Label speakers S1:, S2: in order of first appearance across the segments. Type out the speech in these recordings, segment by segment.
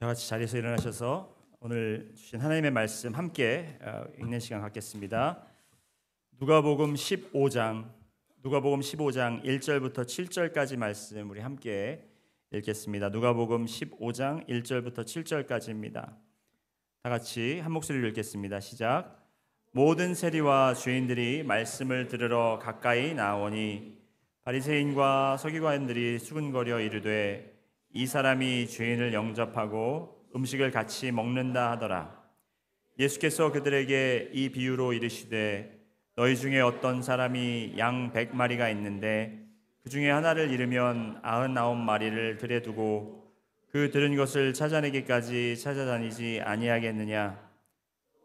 S1: 다 같이 자리에서 일어나셔서 오늘 주신 하나님의 말씀 함께 어, 읽는 시간 갖겠습니다. 누가복음 15장 누가복음 15장 1절부터 7절까지 말씀 우리 함께 읽겠습니다. 누가복음 15장 1절부터 7절까지입니다. 다 같이 한 목소리로 읽겠습니다. 시작. 모든 세리와 주인들이 말씀을 들으러 가까이 나오니 바리새인과 서기관들이 수근거려 이르되 이 사람이 죄인을 영접하고 음식을 같이 먹는다 하더라. 예수께서 그들에게 이 비유로 이르시되 너희 중에 어떤 사람이 양 100마리가 있는데 그 중에 하나를 잃으면 99마리를 들에 두고 그 들은 것을 찾아내기까지 찾아다니지 아니하겠느냐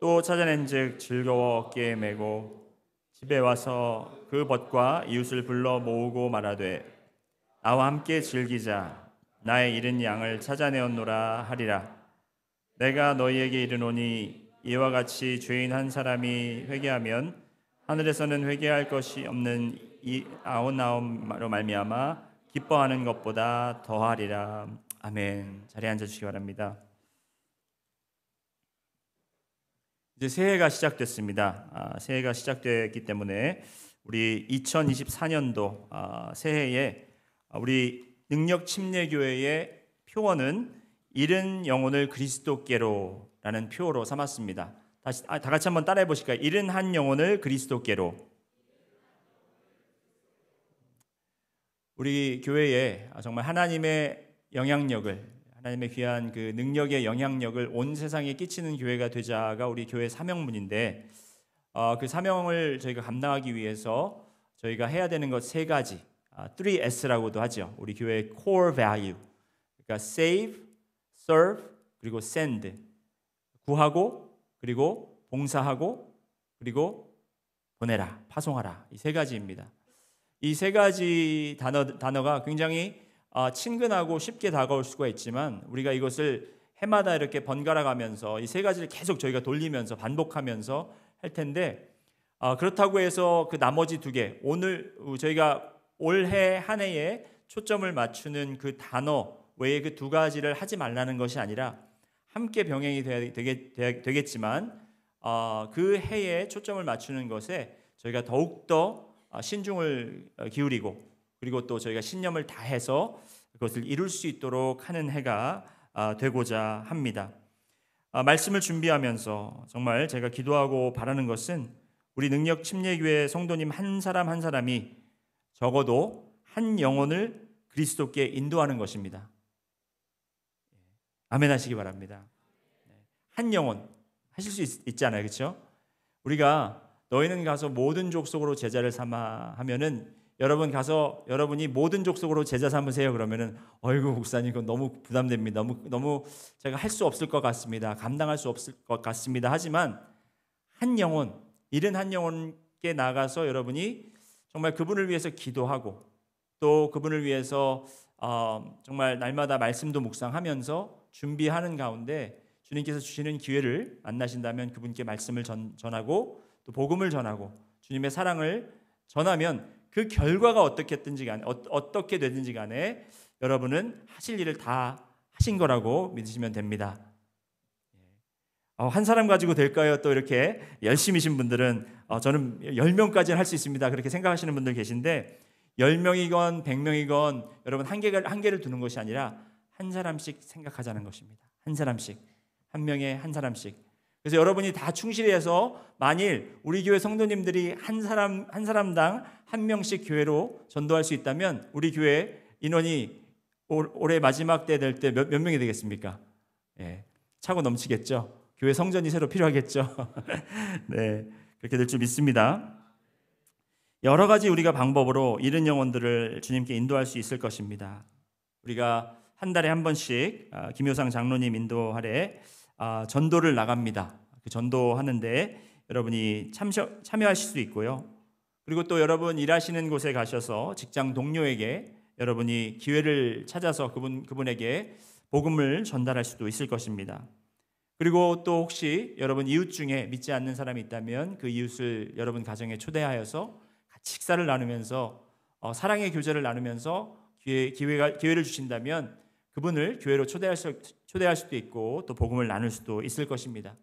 S1: 또 찾아낸즉 즐거워 어깨에 메고 집에 와서 그 벗과 이웃을 불러 모으고 말하되 나와 함께 즐기자 나의 잃은 양을 찾아내었노라 하리라. 내가 너희에게 이르노니 이와 같이 죄인 한 사람이 회개하면 하늘에서는 회개할 것이 없는 이 아홉나움으로 말미암아 기뻐하는 것보다 더하리라. 아멘. 자리에 앉아 주시기 바랍니다. 이제 새해가 시작됐습니다. 아, 새해가 시작됐기 때문에 우리 2024년도 아, 새해에 우리 능력 침례 교회의 표어는 이은 영혼을 그리스도께로라는 표어로 삼았습니다. 다시 아, 다 같이 한번 따라해 보실까요? 이은한 영혼을 그리스도께로. 우리 교회에 정말 하나님의 영향력을 하나님의 귀한 그 능력의 영향력을 온 세상에 끼치는 교회가 되자가 우리 교회 사명문인데 어, 그 사명을 저희가 감당하기 위해서 저희가 해야 되는 것 세 가지 3S라고도 아, 하죠. 우리 교회의 core value. 그러니까 save, serve, 그리고 send. 구하고 그리고 봉사하고 그리고 보내라, 파송하라. 이 세 가지입니다. 이 세 가지 단어 단어가 굉장히 아, 친근하고 쉽게 다가올 수가 있지만 우리가 이것을 해마다 이렇게 번갈아 가면서 이 세 가지를 계속 저희가 돌리면서 반복하면서 할 텐데 아, 그렇다고 해서 그 나머지 두 개 오늘 저희가 올해 한 해에 초점을 맞추는 그 단어 외에 그 두 가지를 하지 말라는 것이 아니라 함께 병행이 되겠, 지만 어, 그 해에 초점을 맞추는 것에 저희가 더욱더 어, 신중을 어, 기울이고 그리고 또 저희가 신념을 다해서 그것을 이룰 수 있도록 하는 해가 어, 되고자 합니다. 말씀을 준비하면서 정말 제가 기도하고 바라는 것은 우리 능력 침례교회 성도님 한 사람 한 사람이 적어도 한 영혼을 그리스도께 인도하는 것입니다. 아멘 하시기 바랍니다. 한 영혼 하실 수 있, 잖아요 그렇죠? 우리가 너희는 가서 모든 족속으로 제자를 삼아 하면은 여러분 가서 여러분이 모든 족속으로 제자 삼으세요 그러면은 어이구 목사님 그건 너무 부담됩니다. 너무 너무 제가 할 수 없을 것 같습니다. 감당할 수 없을 것 같습니다. 하지만 한 영혼 이른 한 영혼께 나가서 여러분이 정말 그분을 위해서 기도하고 또 그분을 위해서 어, 정말 날마다 말씀도 묵상하면서 준비하는 가운데 주님께서 주시는 기회를 만나신다면 그분께 말씀을 전, 전하고 또 복음을 전하고 주님의 사랑을 전하면 그 결과가 어떻게든지 간에 어, 떻게 되든지 간에 여러분은 하실 일을 다 하신 거라고 믿으시면 됩니다. 어, 한 사람 가지고 될까요? 또 이렇게 열심히신 분들은 어, 저는 10명까지는 할 수 있습니다. 그렇게 생각하시는 분들 계신데 10명이건 100명이건 여러분 한계를 한계를 두는 것이 아니라 한 사람씩 생각하자는 것입니다. 한 사람씩 한 명에 한 사람씩. 그래서 여러분이 다 충실해서 만일 우리 교회 성도님들이 한 사람 한 사람당 한 명씩 교회로 전도할 수 있다면 우리 교회 인원이 올, 올해 마지막 때 될 때 몇몇 몇 명이 되겠습니까? 예. 차고 넘치겠죠. 교회 성전이 새로 필요하겠죠. 네, 그렇게 될 줄 믿습니다. 여러 가지 우리가 방법으로 잃은 영혼들을 주님께 인도할 수 있을 것입니다. 우리가 한 달에 한 번씩 아, 김효상 장로님 인도 아래 전도를 나갑니다. 전도하는데 여러분이 참여, 참여하실 수 있고요. 그리고 또 여러분 일하시는 곳에 가셔서 직장 동료에게 여러분이 기회를 찾아서 그분 그분에게 복음을 전달할 수도 있을 것입니다. 그리고 또 혹시 여러분 이웃 중에 믿지 않는 사람이 있다면 그 이웃을 여러분 가정에 초대하여서 식사를 나누면서 어, 사랑의 교제를 나누면서 기회, 기회가, 기회를 주신다면 그분을 교회로 초대할, 수, 초대할 수도 있고 또 복음을 나눌 수도 있을 것입니다.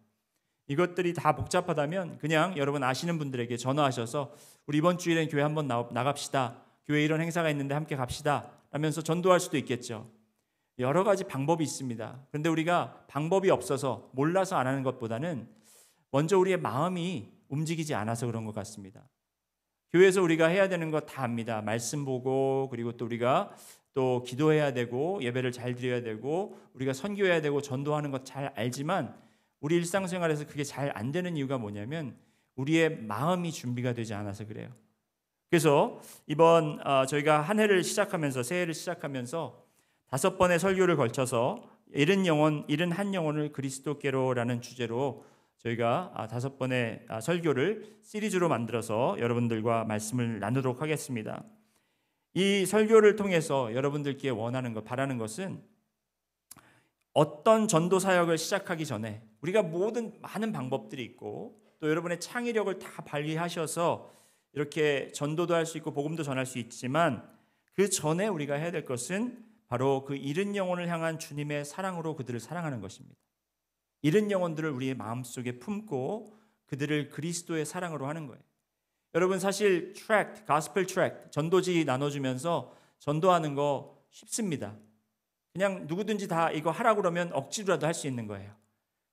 S1: 이것들이 다 복잡하다면 그냥 여러분 아시는 분들에게 전화하셔서 우리 이번 주일엔 교회 한번 나, 나갑시다. 교회 이런 행사가 있는데 함께 갑시다. 라면서 전도할 수도 있겠죠. 여러 가지 방법이 있습니다. 그런데 우리가 방법이 없어서 몰라서 안 하는 것보다는 먼저 우리의 마음이 움직이지 않아서 그런 것 같습니다. 교회에서 우리가 해야 되는 것다 합니다. 말씀 보고 그리고 또 우리가 또 기도해야 되고 예배를 잘 드려야 되고 우리가 선교해야 되고 전도하는 것 잘 알지만 우리 일상생활에서 그게 잘 안 되는 이유가 뭐냐면 우리의 마음이 준비가 되지 않아서 그래요. 그래서 이번 어, 저희가 한 해를 시작하면서 새해를 시작하면서 다섯 번의 설교를 걸쳐서 이른 영혼, 이른 한 영혼을 그리스도께로라는 주제로 저희가 아, 다섯 번의 아, 설교를 시리즈로 만들어서 여러분들과 말씀을 나누도록 하겠습니다. 이 설교를 통해서 여러분들께 원하는 것, 바라는 것은 어떤 전도 사역을 시작하기 전에 우리가 모든 많은 방법들이 있고 또 여러분의 창의력을 다 발휘하셔서 이렇게 전도도 할 수 있고 복음도 전할 수 있지만 그 전에 우리가 해야 될 것은 바로 그 잃은 영혼을 향한 주님의 사랑으로 그들을 사랑하는 것입니다. 잃은 영혼들을 우리의 마음속에 품고 그들을 그리스도의 사랑으로 하는 거예요. 여러분 사실 트랙트, 가스펠 트랙트, 전도지 나눠주면서 전도하는 거 쉽습니다. 그냥 누구든지 다 이거 하라 그러면 억지로라도 할 수 있는 거예요.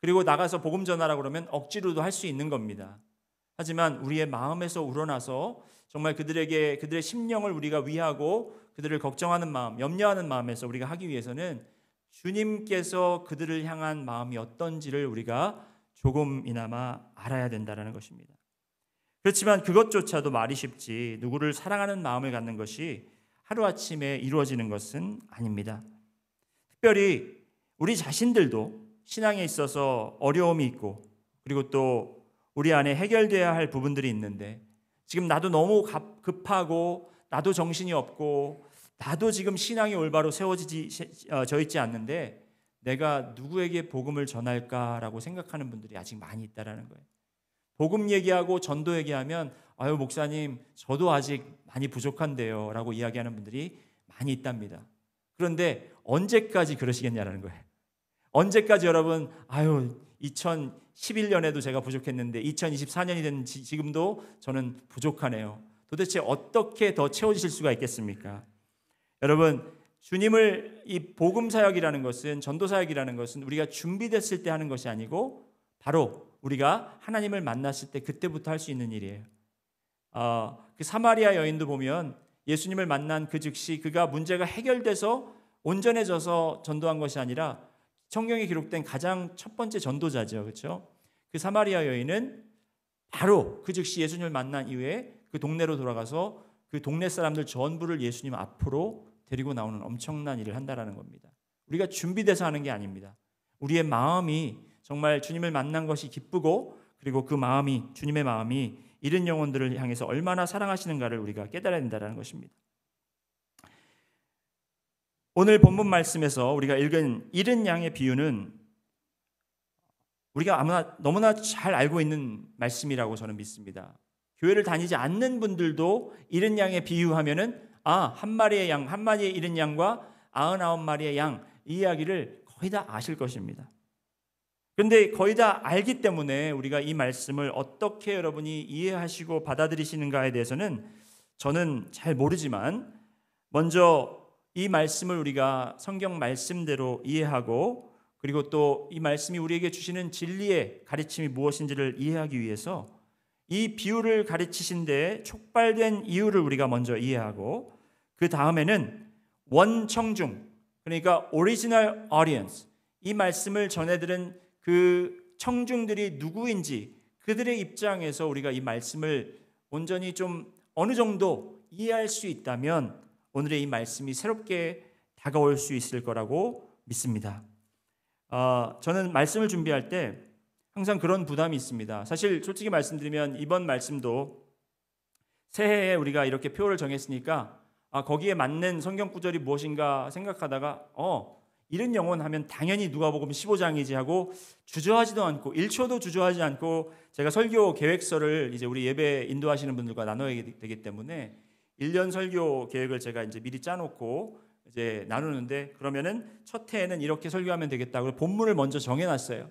S1: 그리고 나가서 복음 전하라 그러면 억지로도 할 수 있는 겁니다. 하지만 우리의 마음에서 우러나서 정말 그들에게 그들의 심령을 우리가 위하고 그들을 걱정하는 마음, 염려하는 마음에서 우리가 하기 위해서는 주님께서 그들을 향한 마음이 어떤지를 우리가 조금이나마 알아야 된다라는 것입니다. 그렇지만 그것조차도 말이 쉽지 누구를 사랑하는 마음을 갖는 것이 하루아침에 이루어지는 것은 아닙니다. 특별히 우리 자신들도 신앙에 있어서 어려움이 있고 그리고 또 우리 안에 해결돼야 할 부분들이 있는데 지금 나도 너무 급하고 나도 정신이 없고 나도 지금 신앙이 올바로 세워져 어, 있지 않는데 내가 누구에게 복음을 전할까라고 생각하는 분들이 아직 많이 있다라는 거예요. 복음 얘기하고 전도 얘기하면 아유 목사님 저도 아직 많이 부족한데요라고 이야기하는 분들이 많이 있답니다. 그런데 언제까지 그러시겠냐라는 거예요. 언제까지 여러분 아유 2011년에도 제가 부족했는데 2024년이 된 지금도 저는 부족하네요. 도대체 어떻게 더 채워지실 수가 있겠습니까? 여러분 주님을 이 복음 사역이라는 것은 전도 사역이라는 것은 우리가 준비됐을 때 하는 것이 아니고 바로 우리가 하나님을 만났을 때 그때부터 할 수 있는 일이에요. 어, 그 사마리아 여인도 보면 예수님을 만난 그 즉시 그가 문제가 해결돼서 온전해져서 전도한 것이 아니라 성경에 기록된 가장 첫 번째 전도자죠. 그렇죠? 그 사마리아 여인은 바로 그 즉시 예수님을 만난 이후에 그 동네로 돌아가서 그 동네 사람들 전부를 예수님 앞으로 데리고 나오는 엄청난 일을 한다라는 겁니다. 우리가 준비돼서 하는 게 아닙니다. 우리의 마음이 정말 주님을 만난 것이 기쁘고 그리고 그 마음이 주님의 마음이 이런 영혼들을 향해서 얼마나 사랑하시는가를 우리가 깨달아야 된다는 것입니다. 오늘 본문 말씀에서 우리가 읽은 이른 양의 비유는 우리가 아무나 너무나 잘 알고 있는 말씀이라고 저는 믿습니다. 교회를 다니지 않는 분들도 이른 양의 비유하면은 아, 한 마리의 양, 한 마리의 이른 양과 아흔아홉 마리의 양이야기를 거의 다 아실 것입니다. 근데 거의 다 알기 때문에 우리가 이 말씀을 어떻게 여러분이 이해하시고 받아들이시는가에 대해서는 저는 잘 모르지만 먼저 이 말씀을 우리가 성경 말씀대로 이해하고 그리고 또 이 말씀이 우리에게 주시는 진리의 가르침이 무엇인지를 이해하기 위해서 이 비유를 가르치신데 촉발된 이유를 우리가 먼저 이해하고 그 다음에는 원청중 그러니까 오리지널 어디언스 이 말씀을 전해 들은 그 청중들이 누구인지 그들의 입장에서 우리가 이 말씀을 온전히 좀 어느 정도 이해할 수 있다면 오늘의 이 말씀이 새롭게 다가올 수 있을 거라고 믿습니다. 어, 저는 말씀을 준비할 때 항상 그런 부담이 있습니다. 사실 솔직히 말씀드리면 이번 말씀도 새해에 우리가 이렇게 표를 정했으니까 아, 거기에 맞는 성경 구절이 무엇인가 생각하다가 어 이런 영혼 하면 당연히 누가복음 15장이지 하고 주저하지도 않고 1초도 주저하지 않고 제가 설교 계획서를 이제 우리 예배 인도하시는 분들과 나눠야 되기 때문에 1년 설교 계획을 제가 이제 미리 짜놓고 이제 나누는데 그러면은 첫 해에는 이렇게 설교하면 되겠다고 본문을 먼저 정해놨어요.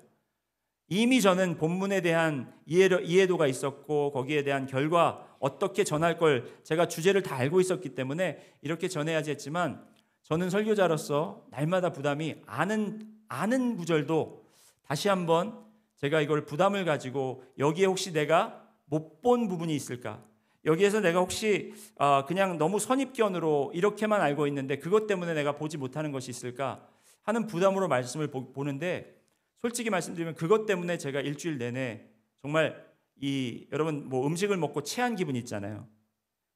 S1: 이미 저는 본문에 대한 이해도, 가 있었고 거기에 대한 결과 어떻게 전할 걸 제가 주제를 다 알고 있었기 때문에 이렇게 전해야지 했지만 저는 설교자로서 날마다 부담이 아는 아는 구절도 다시 한번 제가 이걸 부담을 가지고 여기에 혹시 내가 못 본 부분이 있을까 여기에서 내가 혹시 아, 그냥 너무 선입견으로 이렇게만 알고 있는데 그것 때문에 내가 보지 못하는 것이 있을까 하는 부담으로 말씀을 보는데 솔직히 말씀드리면 그것 때문에 제가 일주일 내내 정말 이 여러분 뭐 음식을 먹고 체한 기분 있잖아요.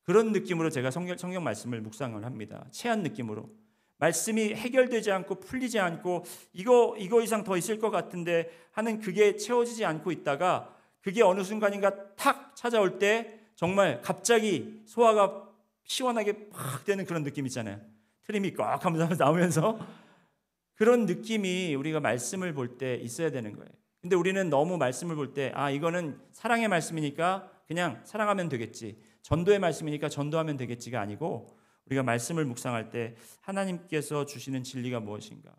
S1: 그런 느낌으로 제가 성경, 성경 말씀을 묵상을 합니다. 체한 느낌으로 말씀이 해결되지 않고 풀리지 않고 이거 이거 이상 더 있을 것 같은데 하는 그게 채워지지 않고 있다가 그게 어느 순간인가 탁 찾아올 때 정말 갑자기 소화가 시원하게 팍 되는 그런 느낌 있잖아요. 트림이 꽉 하면서 나오면서 그런 느낌이 우리가 말씀을 볼 때 있어야 되는 거예요. 근데 우리는 너무 말씀을 볼 때 아, 이거는 사랑의 말씀이니까 그냥 사랑하면 되겠지. 전도의 말씀이니까 전도하면 되겠지가 아니고 우리가 말씀을 묵상할 때 하나님께서 주시는 진리가 무엇인가?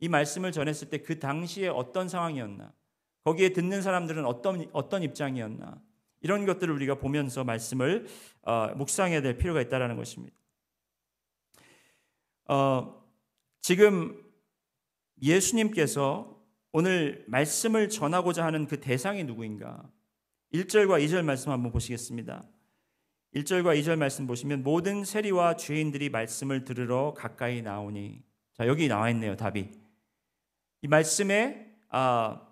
S1: 이 말씀을 전했을 때 그 당시에 어떤 상황이었나? 거기에 듣는 사람들은 어떤 어떤 입장이었나? 이런 것들을 우리가 보면서 말씀을 어, 묵상해야 될 필요가 있다라는 것입니다. 어, 지금 예수님께서 오늘 말씀을 전하고자 하는 그 대상이 누구인가? 1절과 2절 말씀 한번 보시겠습니다. 1절과 2절 말씀 보시면 모든 세리와 죄인들이 말씀을 들으러 가까이 나오니 자 여기 나와 있네요 답이 이 말씀에 아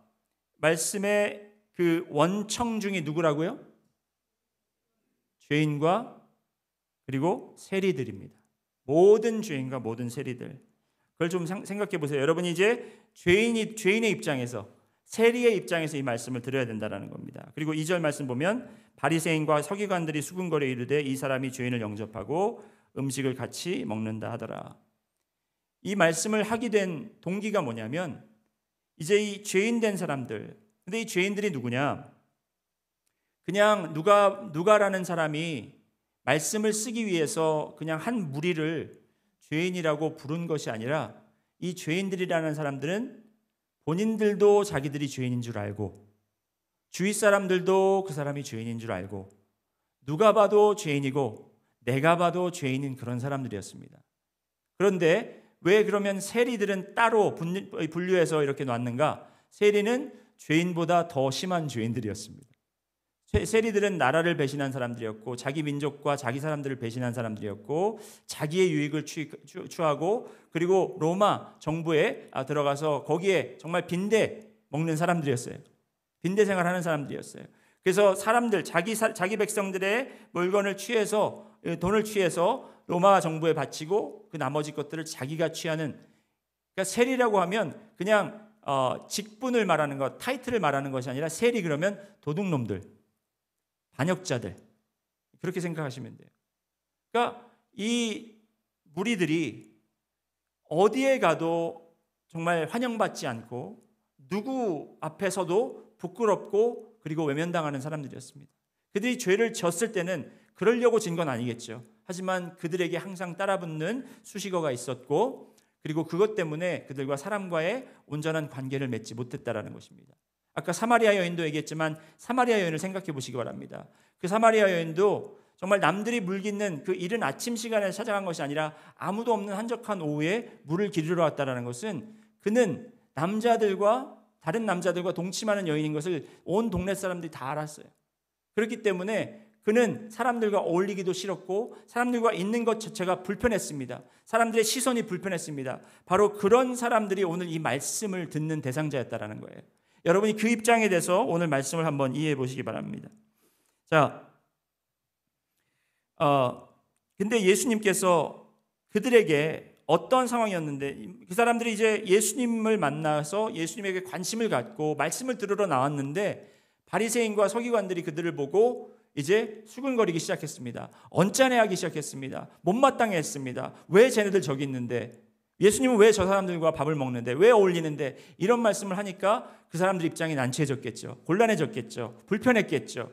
S1: 말씀에 그 원청 중에 누구라고요? 죄인과 그리고 세리들입니다. 모든 죄인과 모든 세리들. 그걸 좀 생각해 보세요. 여러분이 이제 죄인이 죄인의 입장에서 세리의 입장에서 이 말씀을 들어야 된다라는 겁니다. 그리고 2절 말씀 보면 바리새인과 서기관들이 수군거려 이르되 이 사람이 죄인을 영접하고 음식을 같이 먹는다 하더라. 이 말씀을 하게 된 동기가 뭐냐면 이제 이 죄인 된 사람들 근데 이 죄인들이 누구냐? 그냥 누가 누가라는 사람이 말씀을 쓰기 위해서 그냥 한 무리를 죄인이라고 부른 것이 아니라 이 죄인들이라는 사람들은 본인들도 자기들이 죄인인 줄 알고 주위 사람들도 그 사람이 죄인인 줄 알고 누가 봐도 죄인이고 내가 봐도 죄인인 그런 사람들이었습니다. 그런데 왜 그러면 세리들은 따로 분류해서 이렇게 놨는가? 세리는 죄인보다 더 심한 죄인들이었습니다. 세리들은 나라를 배신한 사람들이었고 자기 민족과 자기 사람들을 배신한 사람들이었고 자기의 유익을 추구하고 그리고 로마 정부에 아, 들어가서 거기에 정말 빈대 먹는 사람들이었어요. 빈대 생활하는 사람들이었어요. 그래서 사람들 자기 자기 백성들의 물건을 취해서 예, 돈을 취해서 로마 정부에 바치고 그 나머지 것들을 자기가 취하는 그러니까 세리라고 하면 그냥 어, 직분을 말하는 것, 타이틀을 말하는 것이 아니라 세리 그러면 도둑놈들, 반역자들 그렇게 생각하시면 돼요. 그러니까 이 무리들이 어디에 가도 정말 환영받지 않고 누구 앞에서도 부끄럽고 그리고 외면당하는 사람들이었습니다. 그들이 죄를 졌을 때는 그러려고 진 건 아니겠죠. 하지만 그들에게 항상 따라붙는 수식어가 있었고 그리고 그것 때문에 그들과 사람과의 온전한 관계를 맺지 못했다라는 것입니다. 아까 사마리아 여인도 얘기했지만 사마리아 여인을 생각해 보시기 바랍니다. 그 사마리아 여인도 정말 남들이 물 깃는 그 이른 아침 시간에 찾아간 것이 아니라 아무도 없는 한적한 오후에 물을 기르러 왔다라는 것은 그는 남자들과 다른 남자들과 동침하는 여인인 것을 온 동네 사람들이 다 알았어요. 그렇기 때문에 그는 사람들과 어울리기도 싫었고 사람들과 있는 것 자체가 불편했습니다. 사람들의 시선이 불편했습니다. 바로 그런 사람들이 오늘 이 말씀을 듣는 대상자였다라는 거예요. 여러분이 그 입장에 대해서 오늘 말씀을 한번 이해해 보시기 바랍니다. 자, 어, 근데 예수님께서 그들에게 어떤 상황이었는데 그 사람들이 이제 예수님을 만나서 예수님에게 관심을 갖고 말씀을 들으러 나왔는데 바리새인과 서기관들이 그들을 보고 이제 수근거리기 시작했습니다. 언짢아하기 시작했습니다. 못마땅해했습니다. 왜 쟤네들 저기 있는데? 예수님은 왜 저 사람들과 밥을 먹는데? 왜 어울리는데? 이런 말씀을 하니까 그 사람들 입장이 난처해졌겠죠. 곤란해졌겠죠. 불편했겠죠.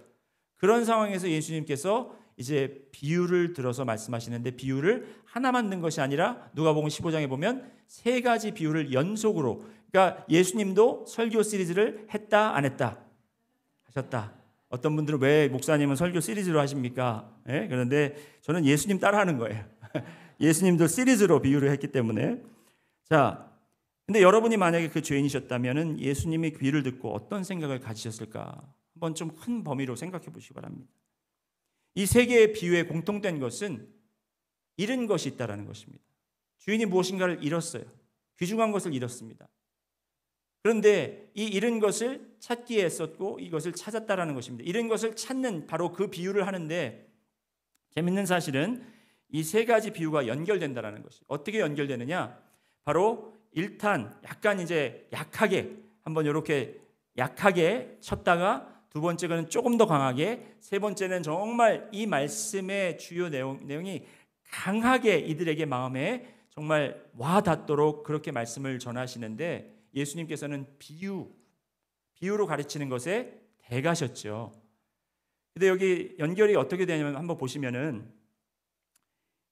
S1: 그런 상황에서 예수님께서 이제 비유를 들어서 말씀하시는데 비유를 하나만 든 것이 아니라 누가복음 15장에 보면 세 가지 비유를 연속으로 그러니까 예수님도 설교 시리즈를 했다 안 했다 하셨다 어떤 분들은 왜 목사님은 설교 시리즈로 하십니까? 예? 그런데 저는 예수님 따라하는 거예요. 예수님도 시리즈로 비유를 했기 때문에 자 근데 여러분이 만약에 그죄인이셨다면 예수님의 귀를 듣고 어떤 생각을 가지셨을까 한번 좀 큰 범위로 생각해 보시기 바랍니다. 이 세 개의 비유에 공통된 것은 잃은 것이 있다는 것입니다. 주인이 무엇인가를 잃었어요. 귀중한 것을 잃었습니다. 그런데 이 잃은 것을 찾기에 애썼고 이것을 찾았다라는 것입니다. 이런 것을 찾는 바로 그 비유를 하는데 재밌는 사실은 이 세 가지 비유가 연결된다라는 것이 어떻게 연결되느냐? 바로 일탄 약간 이제 약하게 한번 이렇게 약하게 쳤다가 두 번째는 조금 더 강하게 세 번째는 정말 이 말씀의 주요 내용, 내용이 강하게 이들에게 마음에 정말 와 닿도록 그렇게 말씀을 전하시는데 예수님께서는 비유, 비유로 가르치는 것에 대가셨죠. 근데 여기 연결이 어떻게 되냐면 한번 보시면은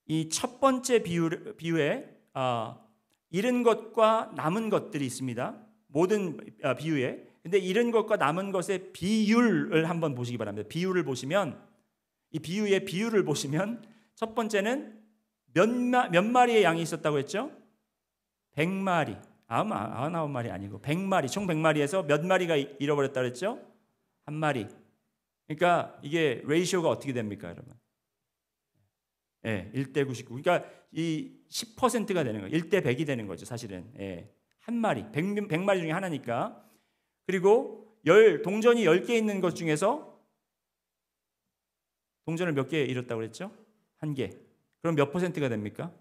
S1: 이 첫 번째 비유, 비유에 어, 잃은 것과 남은 것들이 있습니다. 모든 어, 비유에. 근데 잃은 것과 남은 것의 비율을 한번 보시기 바랍니다. 비율을 보시면 이 비유의 비율을 보시면 첫 번째는 몇, 마, 몇 마리의 양이 있었다고 했죠? 100마리. 아마 아홉 마리 아니고 백 마리 총 백 마리에서 몇 마리가 잃어버렸다 그랬죠? 한 마리. 그러니까 이게 레이시가 어떻게 됩니까, 여러분? 예, 1대 99. 그러니까 이 10%가 되는 거예요. 1대 100이 되는 거죠, 사실은. 예. 한 마리, 100, 100마리 중에 하나니까. 그리고 열 동전이 10개 있는 것 중에서 동전을 몇 개 잃었다고 그랬죠? 한 개. 그럼 몇 퍼센트가 됩니까?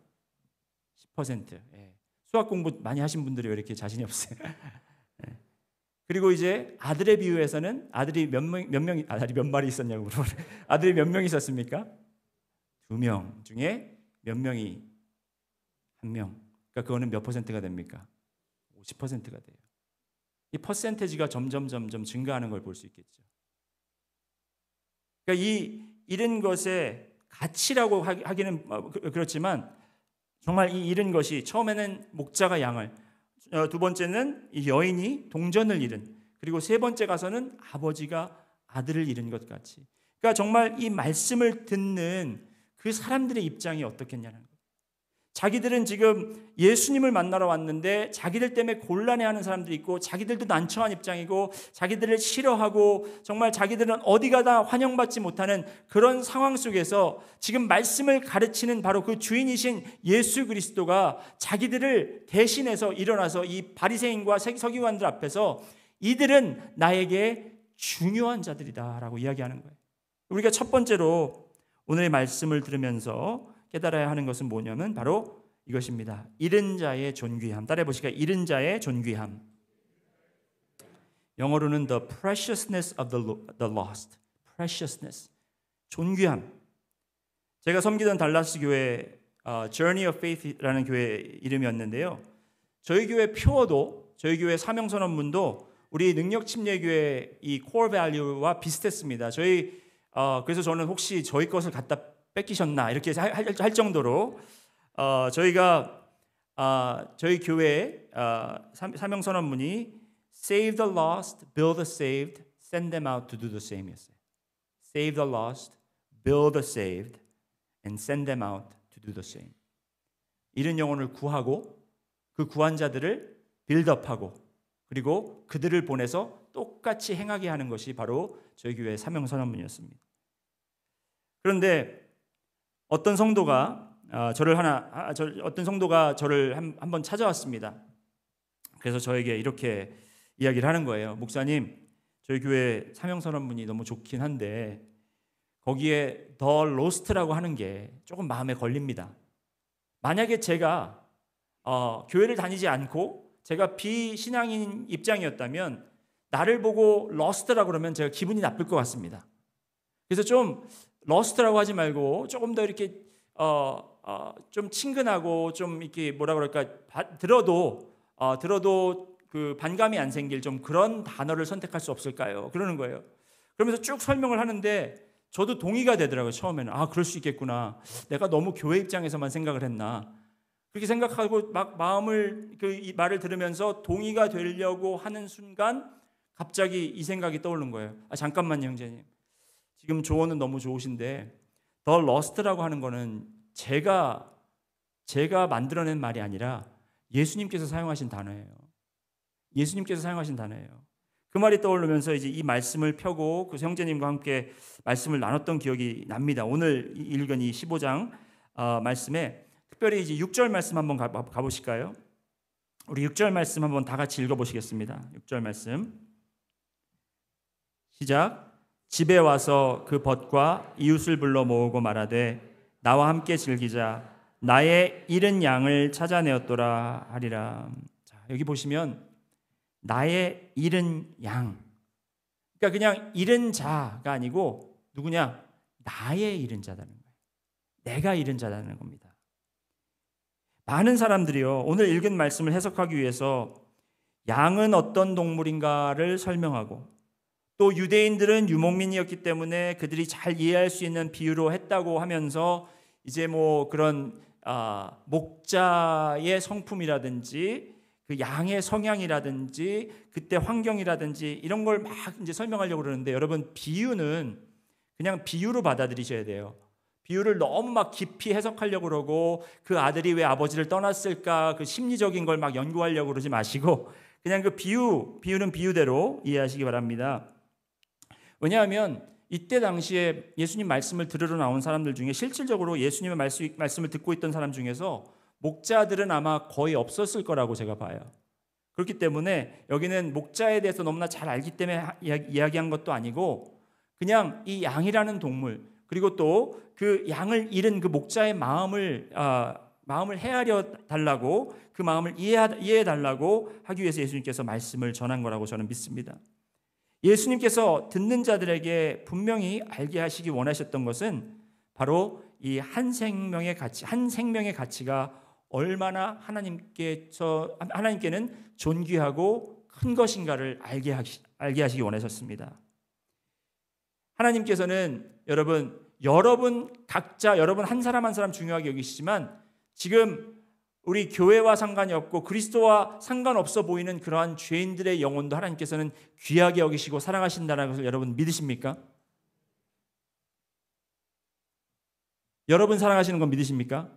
S1: 10%. 예. 수학 공부 많이 하신 분들이 왜 이렇게 자신이 없어요? 네. 그리고 이제 아들의 비유에서는 아들이 몇 명, 몇 명이, 아, 아들이 몇 마리 있었냐고 물어보래. 아들이 몇 명이 있었습니까? 두 명 중에 몇 명이 한 명. 그러니까 그거는 몇 퍼센트가 됩니까? 50%가 돼요. 이 퍼센테지가 점점 점점 증가하는 걸 볼 수 있겠죠. 그러니까 이 이런 것의 가치라고 하기는 어, 그, 그렇지만 정말 이 잃은 것이 처음에는 목자가 양을 어, 두 번째는 이 여인이 동전을 잃은 그리고 세 번째 가서는 아버지가 아들을 잃은 것 같이 그러니까 정말 이 말씀을 듣는 그 사람들의 입장이 어떻겠냐는 거예요. 자기들은 지금 예수님을 만나러 왔는데 자기들 때문에 곤란해하는 사람들이 있고 자기들도 난처한 입장이고 자기들을 싫어하고 정말 자기들은 어디 가다 환영받지 못하는 그런 상황 속에서 지금 말씀을 가르치는 바로 그 주인이신 예수 그리스도가 자기들을 대신해서 일어나서 이 바리새인과 서기관들 앞에서 이들은 나에게 중요한 자들이다라고 이야기하는 거예요. 우리가 첫 번째로 오늘의 말씀을 들으면서 깨달아야 하는 것은 뭐냐면 바로 이것입니다. 잃은 자의 존귀함. 따라해 보시까 잃은 자의 존귀함. 영어로는 the preciousness of the, the lost. preciousness. 존귀함. 제가 섬기던 달라스 교회 어, Journey of Faith라는 교회 이름이었는데요. 저희 교회 표어도 저희 교회 사명선언문도 우리 능력 침례 교회 이 코어 밸류와 비슷했습니다. 저희 어, 그래서 저는 혹시 저희 것을 갖다 뺏기셨나 이렇게 할, 정도로 어, 저희가 어, 저희 교회 어, 사명 선언문이 Save the lost, build the saved, send them out to do the same이었어요. Save the lost, build the saved, and send them out to do the same. 이런 영혼을 구하고 그 구한 자들을 빌드업하고 그리고 그들을 보내서 똑같이 행하게 하는 것이 바로 저희 교회의 사명 선언문이었습니다. 그런데 어, 아, 아, 어떤 성도가 저를 하나 어떤 성도가 저를 한번 찾아왔습니다. 그래서 저에게 이렇게 이야기를 하는 거예요. 목사님, 저희 교회 사명선언문이 너무 좋긴 한데 거기에 더 로스트라고 하는 게 조금 마음에 걸립니다. 만약에 제가 어, 교회를 다니지 않고 제가 비신앙인 입장이었다면 나를 보고 러스트라고 그러면 제가 기분이 나쁠 것 같습니다. 그래서 좀 러스트라고 하지 말고 조금 더 이렇게 어, 어, 좀 친근하고 좀 이렇게 뭐라 그럴까 바, 들어도 어, 들어도 그 반감이 안 생길 좀 그런 단어를 선택할 수 없을까요? 그러는 거예요. 그러면서 쭉 설명을 하는데 저도 동의가 되더라고요. 처음에는 아 그럴 수 있겠구나. 내가 너무 교회 입장에서만 생각을 했나. 그렇게 생각하고 막 마음을 그 이 말을 들으면서 동의가 되려고 하는 순간 갑자기 이 생각이 떠오른 거예요. 아잠깐만 형제님. 지금 조언은 너무 좋으신데 더 러스트라고 하는 거는 제가 제가 만들어낸 말이 아니라 예수님께서 사용하신 단어예요. 예수님께서 사용하신 단어예요. 그 말이 떠오르면서 이제 이 말씀을 펴고 그 형제님과 함께 말씀을 나눴던 기억이 납니다. 오늘 읽은 이 15장 어, 말씀에 특별히 이제 6절 말씀 한번 가, 보실까요 우리 6절 말씀 한번 다 같이 읽어 보시겠습니다. 6절 말씀. 시작. 집에 와서 그 벗과 이웃을 불러 모으고 말하되 나와 함께 즐기자 나의 잃은 양을 찾아내었더라 하리라. 자, 여기 보시면 나의 잃은 양. 그러니까 그냥 잃은 자가 아니고 누구냐? 나의 잃은 자다는 거예요. 내가 잃은 자다는 겁니다. 많은 사람들이요. 오늘 읽은 말씀을 해석하기 위해서 양은 어떤 동물인가를 설명하고 또 유대인들은 유목민이었기 때문에 그들이 잘 이해할 수 있는 비유로 했다고 하면서 이제 뭐 그런 아, 목자의 성품이라든지 그 양의 성향이라든지 그때 환경이라든지 이런 걸 막 이제 설명하려고 그러는데 여러분 비유는 그냥 비유로 받아들이셔야 돼요. 비유를 너무 막 깊이 해석하려고 그러고 그 아들이 왜 아버지를 떠났을까 그 심리적인 걸 막 연구하려고 그러지 마시고 그냥 그 비유 비유는 비유대로 이해하시기 바랍니다. 왜냐하면 이때 당시에 예수님 말씀을 들으러 나온 사람들 중에 실질적으로 예수님의 말씀을 듣고 있던 사람 중에서 목자들은 아마 거의 없었을 거라고 제가 봐요. 그렇기 때문에 여기는 목자에 대해서 너무나 잘 알기 때문에 이야기한 것도 아니고 그냥 이 양이라는 동물 그리고 또 그 양을 잃은 그 목자의 마음을 아, 마음을 헤아려 달라고 그 마음을 이해해 달라고 하기 위해서 예수님께서 말씀을 전한 거라고 저는 믿습니다. 예수님께서 듣는 자들에게 분명히 알게 하시기 원하셨던 것은 바로 이 한 생명의 가치, 한 생명의 가치가 얼마나 하나님께 저 하나님께는 존귀하고 큰 것인가를 알게 하시, 알게 하시기 원하셨습니다. 하나님께서는 여러분 여러분 각자 여러분 한 사람 한 사람 중요하게 여기시지만 지금 우리 교회와 상관이 없고 그리스도와 상관없어 보이는 그러한 죄인들의 영혼도 하나님께서는 귀하게 여기시고 사랑하신다는 것을 여러분 믿으십니까? 여러분 사랑하시는 건 믿으십니까?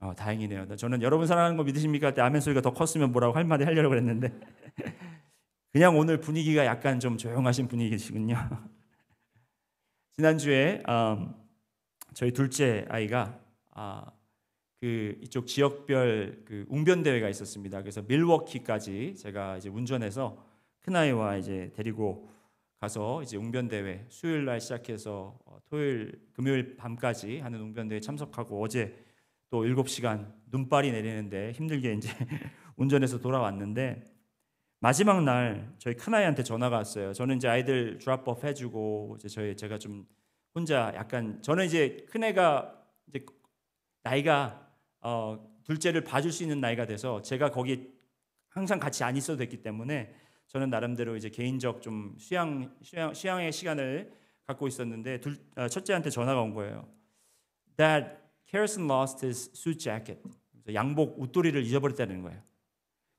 S1: 어, 다행이네요. 저는 여러분 사랑하는 거 믿으십니까? 때 아멘 소리가 더 컸으면 뭐라고 할 말이 하려고 그랬는데 그냥 오늘 분위기가 약간 좀 조용하신 분위기시군요. 지난주에 음, 저희 둘째 아이가 아, 그 이쪽 지역별 그 웅변 대회가 있었습니다. 그래서 밀워키까지 제가 이제 운전해서 큰아이와 이제 데리고 가서 이제 웅변 대회 수요일 날 시작해서 어, 토요일 금요일 밤까지 하는 웅변 대회 참석하고 어제 또 7시간 눈발이 내리는데 힘들게 이제 운전해서 돌아왔는데 마지막 날 저희 큰아이한테 전화가 왔어요. 저는 이제 아이들 드랍업 해주고 이제 저희 제가 좀 혼자 약간 저는 이제 큰애가 이제 나이가 어, 둘째를 봐줄 수 있는 나이가 돼서 제가 거기 항상 같이 안 있어도 됐기 때문에 저는 나름대로 이제 개인적 좀 수양, 수양 수양의 시간을 갖고 있었는데 둘, 어, 첫째한테 전화가 온 거예요. Dad, Harrison lost his suit jacket. 양복 웃돌이를 잊어버렸다는 거예요.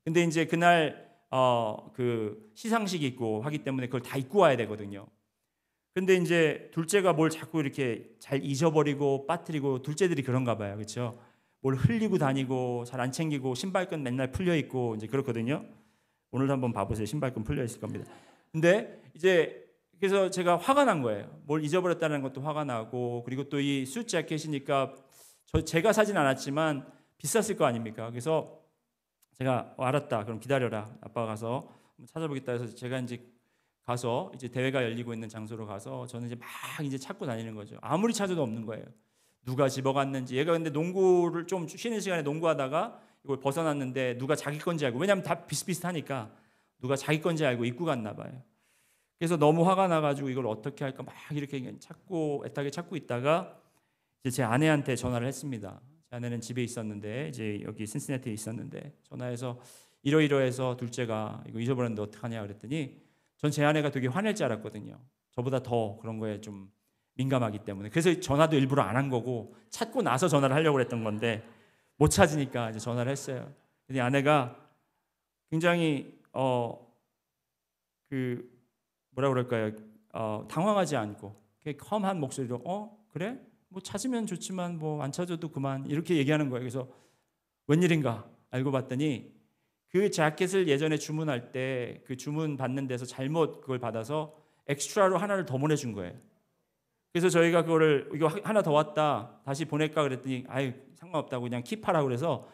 S1: 근데 이제 그날 어, 그시상식 있고 하기 때문에 그걸 다 입고 와야 되거든요. 근데 이제 둘째가 뭘 자꾸 이렇게 잘 잊어버리고 빠뜨리고 둘째들이 그런가 봐요. 그렇죠? 뭘 흘리고 다니고 잘 안 챙기고 신발끈 맨날 풀려 있고 이제 그렇거든요. 오늘도 한번 봐보세요. 신발끈 풀려 있을 겁니다. 근데 이제 그래서 제가 화가 난 거예요. 뭘 잊어버렸다는 것도 화가 나고 그리고 또이수 재킷이니까 저 제가 사진 않았지만 비쌌을 거 아닙니까? 그래서 제가 어, 알았다. 그럼 기다려라. 아빠가 가서 찾아보겠다 해서 제가 이제 가서 이제 대회가 열리고 있는 장소로 가서 저는 이제 막 이제 찾고 다니는 거죠. 아무리 찾아도 없는 거예요. 누가 집어갔는지 얘가 근데 농구를 좀 쉬는 시간에 농구하다가 이걸 벗어났는데 누가 자기 건지 알고 왜냐하면 다 비슷비슷하니까 누가 자기 건지 알고 입고 갔나 봐요. 그래서 너무 화가 나가지고 이걸 어떻게 할까 막 이렇게 찾고 애타게 찾고 있다가 이제 제 아내한테 전화를 했습니다. 제 아내는 집에 있었는데 이제 여기 신시네티에 있었는데 전화해서 이러이러해서 둘째가 이거 잊어버렸는데 어떡하냐 그랬더니 전 제 아내가 되게 화낼 줄 알았거든요. 저보다 더 그런 거에 좀 민감하기 때문에 그래서 전화도 일부러 안 한 거고 찾고 나서 전화를 하려고 했던 건데 못 찾으니까 이제 전화를 했어요. 근데 아내가 굉장히 어 그 뭐라 그럴까요? 어 당황하지 않고 컴한 목소리로 어 그래 뭐 찾으면 좋지만 뭐 안 찾아도 그만 이렇게 얘기하는 거예요. 그래서 웬일인가 알고 봤더니 그 자켓을 예전에 주문할 때 그 주문 받는 데서 잘못 그걸 받아서 엑스트라로 하나를 더 보내준 거예요. 그래서 저희가 그거를 이거 하나 더 왔다 다시 보낼까 그랬더니 아유 상관없다고 그냥 킵하라 그래서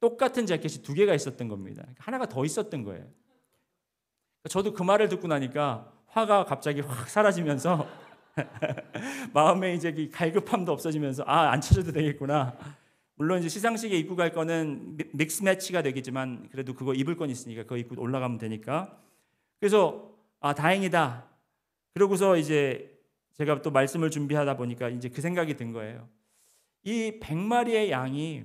S1: 똑같은 재킷이두 개가 있었던 겁니다. 그러니까 하나가 더 있었던 거예요. 그러니까 저도 그 말을 듣고 나니까 화가 갑자기 확 사라지면서 마음에 이제 갈급함도 없어지면서 아안 찾아도 되겠구나. 물론 이제 시상식에 입고 갈 거는 믹스 매치가 되겠지만 그래도 그거 입을 건 있으니까 그거 입고 올라가면 되니까. 그래서 아 다행이다. 그러고서 이제 제가 또 말씀을 준비하다 보니까 이제 그 생각이 든 거예요. 이 100마리의 양이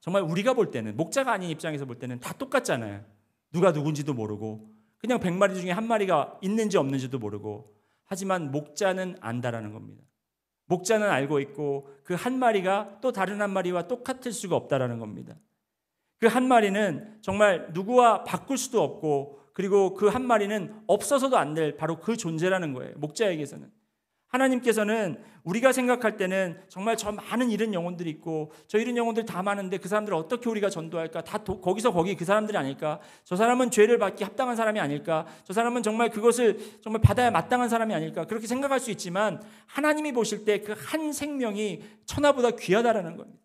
S1: 정말 우리가 볼 때는 목자가 아닌 입장에서 볼 때는 다 똑같잖아요. 누가 누군지도 모르고 그냥 100마리 중에 한 마리가 있는지 없는지도 모르고 하지만 목자는 안다라는 겁니다. 목자는 알고 있고 그 한 마리가 또 다른 한 마리와 똑같을 수가 없다라는 겁니다. 그 한 마리는 정말 누구와 바꿀 수도 없고 그리고 그 한 마리는 없어서도 안 될 바로 그 존재라는 거예요. 목자에게서는. 하나님께서는 우리가 생각할 때는 정말 저 많은 잃은 영혼들이 있고 저 잃은 영혼들 다 많은데 그 사람들을 어떻게 우리가 전도할까? 다 도, 거기서 거기 그 사람들이 아닐까? 저 사람은 죄를 받기 합당한 사람이 아닐까? 저 사람은 정말 그것을 정말 받아야 마땅한 사람이 아닐까? 그렇게 생각할 수 있지만 하나님이 보실 때 그 한 생명이 천하보다 귀하다라는 겁니다.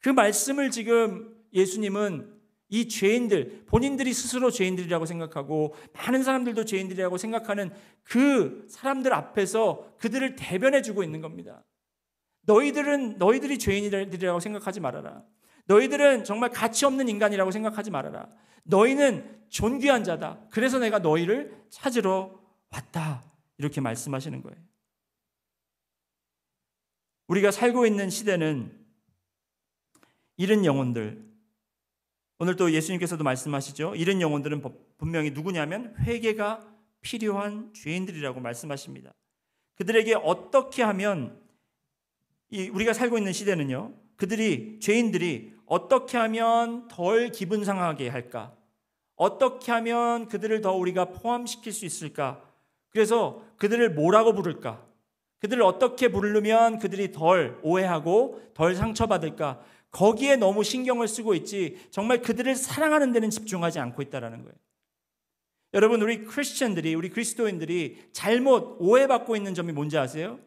S1: 그 말씀을 지금 예수님은 이 죄인들, 본인들이 스스로 죄인들이라고 생각하고 많은 사람들도 죄인들이라고 생각하는 그 사람들 앞에서 그들을 대변해 주고 있는 겁니다. 너희들은 너희들이 죄인이라고 생각하지 말아라. 너희들은 정말 가치 없는 인간이라고 생각하지 말아라. 너희는 존귀한 자다. 그래서 내가 너희를 찾으러 왔다. 이렇게 말씀하시는 거예요. 우리가 살고 있는 시대는 이런 영혼들, 오늘 또 예수님께서도 말씀하시죠. 이런 영혼들은 분명히 누구냐면 회개가 필요한 죄인들이라고 말씀하십니다. 그들에게 어떻게 하면 우리가 살고 있는 시대는요. 그들이 죄인들이 어떻게 하면 덜 기분 상하게 할까? 어떻게 하면 그들을 더 우리가 포함시킬 수 있을까? 그래서 그들을 뭐라고 부를까? 그들을 어떻게 부르면 그들이 덜 오해하고 덜 상처받을까? 거기에 너무 신경을 쓰고 있지 정말 그들을 사랑하는 데는 집중하지 않고 있다라는 거예요. 여러분 우리 크리스천들이 우리 그리스도인들이 잘못 오해받고 있는 점이 뭔지 아세요?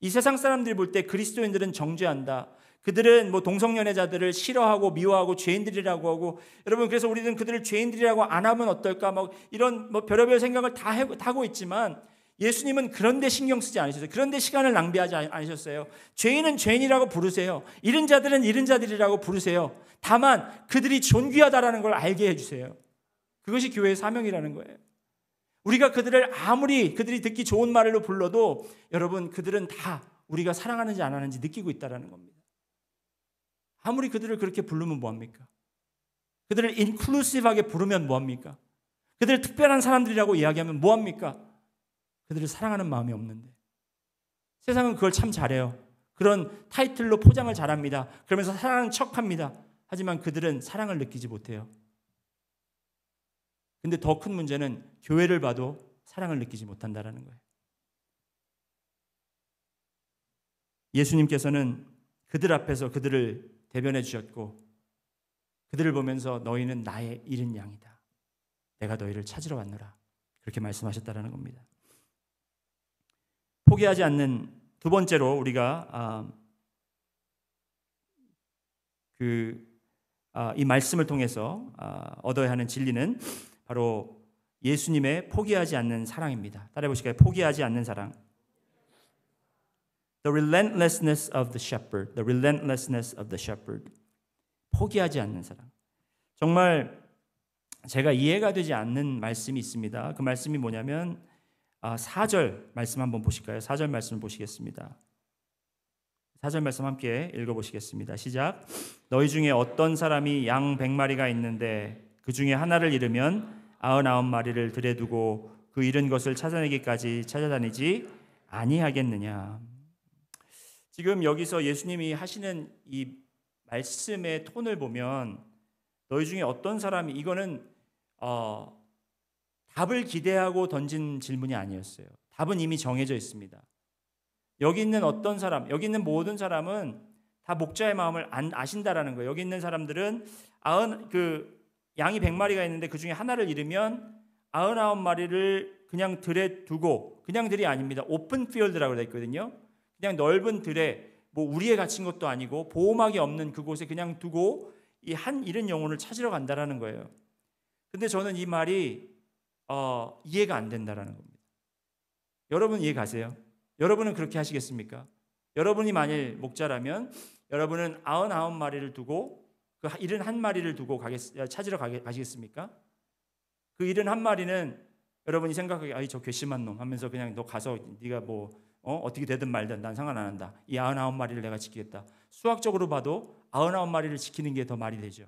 S1: 이 세상 사람들이 볼 때 그리스도인들은 정죄한다. 그들은 뭐 동성연애자들을 싫어하고 미워하고 죄인들이라고 하고 여러분 그래서 우리는 그들을 죄인들이라고 안 하면 어떨까 막 이런 뭐 별의별 생각을 다 하고 있지만 예수님은 그런데 신경 쓰지 않으셨어요. 그런데 시간을 낭비하지 않으셨어요. 죄인은 죄인이라고 부르세요. 이른 자들은 이른 자들이라고 부르세요. 다만 그들이 존귀하다라는 걸 알게 해주세요. 그것이 교회의 사명이라는 거예요. 우리가 그들을 아무리 그들이 듣기 좋은 말로 불러도 여러분 그들은 다 우리가 사랑하는지 안 하는지 느끼고 있다라는 겁니다. 아무리 그들을 그렇게 부르면 뭐합니까? 그들을 인클루시브하게 부르면 뭐합니까? 그들을 특별한 사람들이라고 이야기하면 뭐합니까? 그들을 사랑하는 마음이 없는데 세상은 그걸 참 잘해요. 그런 타이틀로 포장을 잘합니다. 그러면서 사랑하는 척합니다. 하지만 그들은 사랑을 느끼지 못해요. 근데 더 큰 문제는 교회를 봐도 사랑을 느끼지 못한다라는 거예요. 예수님께서는 그들 앞에서 그들을 대변해 주셨고 그들을 보면서 너희는 나의 잃은 양이다. 내가 너희를 찾으러 왔노라. 그렇게 말씀하셨다라는 겁니다. 포기하지 않는 두 번째로 우리가 아, 그이 아, 말씀을 통해서 아, 얻어야 하는 진리는 바로 예수님의 포기하지 않는 사랑입니다. 따라해 보시까요? 포기하지 않는 사랑. The relentlessness of the shepherd. The relentlessness of the shepherd. 포기하지 않는 사랑. 정말 제가 이해가 되지 않는 말씀이 있습니다. 그 말씀이 뭐냐면 아, 4절 말씀 한번 보실까요? 4절 말씀 보시겠습니다. 4절 말씀 함께 읽어보시겠습니다. 시작. 너희 중에 어떤 사람이 양 100마리가 있는데 그 중에 하나를 잃으면 99마리를 들에 두고 그 잃은 것을 찾아내기까지 찾아다니지 아니하겠느냐. 지금 여기서 예수님이 하시는 이 말씀의 톤을 보면 너희 중에 어떤 사람이 이거는 어, 답을 기대하고 던진 질문이 아니었어요. 답은 이미 정해져 있습니다. 여기 있는 어떤 사람, 여기 있는 모든 사람은 다 목자의 마음을 아신다라는 거예요. 여기 있는 사람들은 아흔 그 양이 100마리가 있는데 그 중에 하나를 잃으면 99마리를 그냥 들에 두고 그냥 들이 아닙니다. 오픈 피드라고되 있거든요. 그냥 넓은 들에 뭐 우리의 갇힌 것도 아니고 보호막이 없는 그곳에 그냥 두고 이 한 잃은 영혼을 찾으러 간다라는 거예요. 근데 저는 이 말이 어, 이해가 안 된다라는 겁니다. 여러분 이해 가세요? 여러분은 그렇게 하시겠습니까? 여러분이 만일 목자라면 여러분은 99마리를 두고 그 71마리를 두고 가겠, 찾으러 가겠, 가시겠습니까? 그 71마리는 여러분이 생각하기 아이 저 괘씸한 놈 하면서 그냥 너 가서 네가 뭐 어? 어떻게 되든 말든 난 상관 안 한다. 이 99마리를 내가 지키겠다. 수학적으로 봐도 99마리를 지키는 게 더 말이 되죠.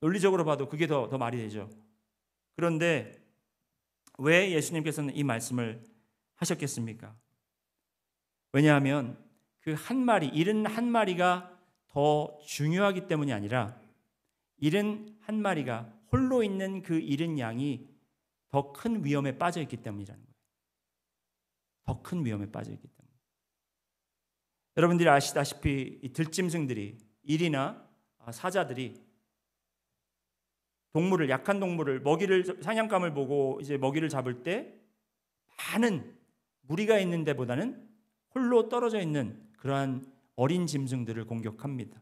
S1: 논리적으로 봐도 그게 더, 더 말이 되죠. 그런데 왜 예수님께서는 이 말씀을 하셨겠습니까? 왜냐하면 그 한 마리, 일은 한 마리가 더 중요하기 때문이 아니라 일은 한 마리가 홀로 있는 그 일은 양이 더 큰 위험에 빠져 있기 때문이라는 거예요. 더 큰 위험에 빠져 있기 때문. 여러분들이 아시다시피 들짐승들이 일이나 사자들이 동물을 약한 동물을 먹이를 상향감을 보고 이제 먹이를 잡을 때 많은 무리가 있는 데보다는 홀로 떨어져 있는 그러한 어린 짐승들을 공격합니다.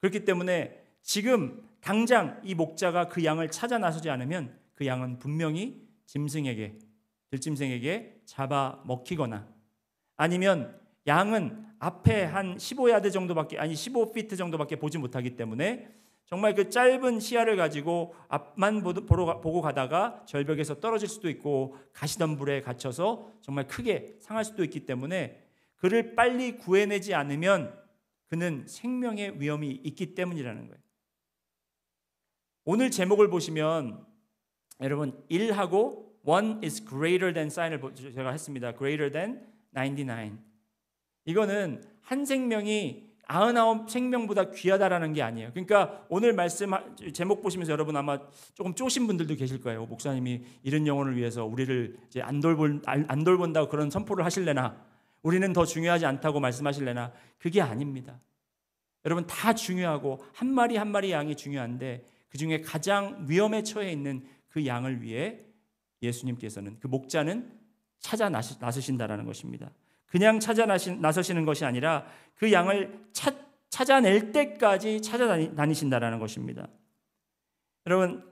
S1: 그렇기 때문에 지금 당장 이 목자가 그 양을 찾아 나서지 않으면 그 양은 분명히 짐승에게 들짐승에게 잡아 먹히거나 아니면 양은 앞에 한 15야드 정도밖에 아니 15피트 정도밖에 보지 못하기 때문에 정말 그 짧은 시야를 가지고 앞만 보고 가다가 절벽에서 떨어질 수도 있고 가시던불에 갇혀서 정말 크게 상할 수도 있기 때문에 그를 빨리 구해내지 않으면 그는 생명의 위험이 있기 때문이라는 거예요. 오늘 제목을 보시면 여러분 1하고 1 is greater than sign을 제가 했습니다. greater than 99. 이거는 한 생명이 아흔아홉 생명보다 귀하다라는 게 아니에요. 그러니까 오늘 말씀 제목 보시면서 여러분 아마 조금 쪼신 분들도 계실 거예요. 목사님이 이런 영혼을 위해서 우리를 이제 안 돌본 안 돌본다고 그런 선포를 하실래나 우리는 더 중요하지 않다고 말씀하실래나 그게 아닙니다. 여러분 다 중요하고 한 마리 한 마리 양이 중요한데 그 중에 가장 위험에 처해 있는 그 양을 위해 예수님께서는 그 목자는 찾아 나서신다라는 것입니다. 그냥 찾아 나서시는 것이 아니라 그 양을 찾, 찾아낼 때까지 찾아다니신다라는 것입니다. 여러분,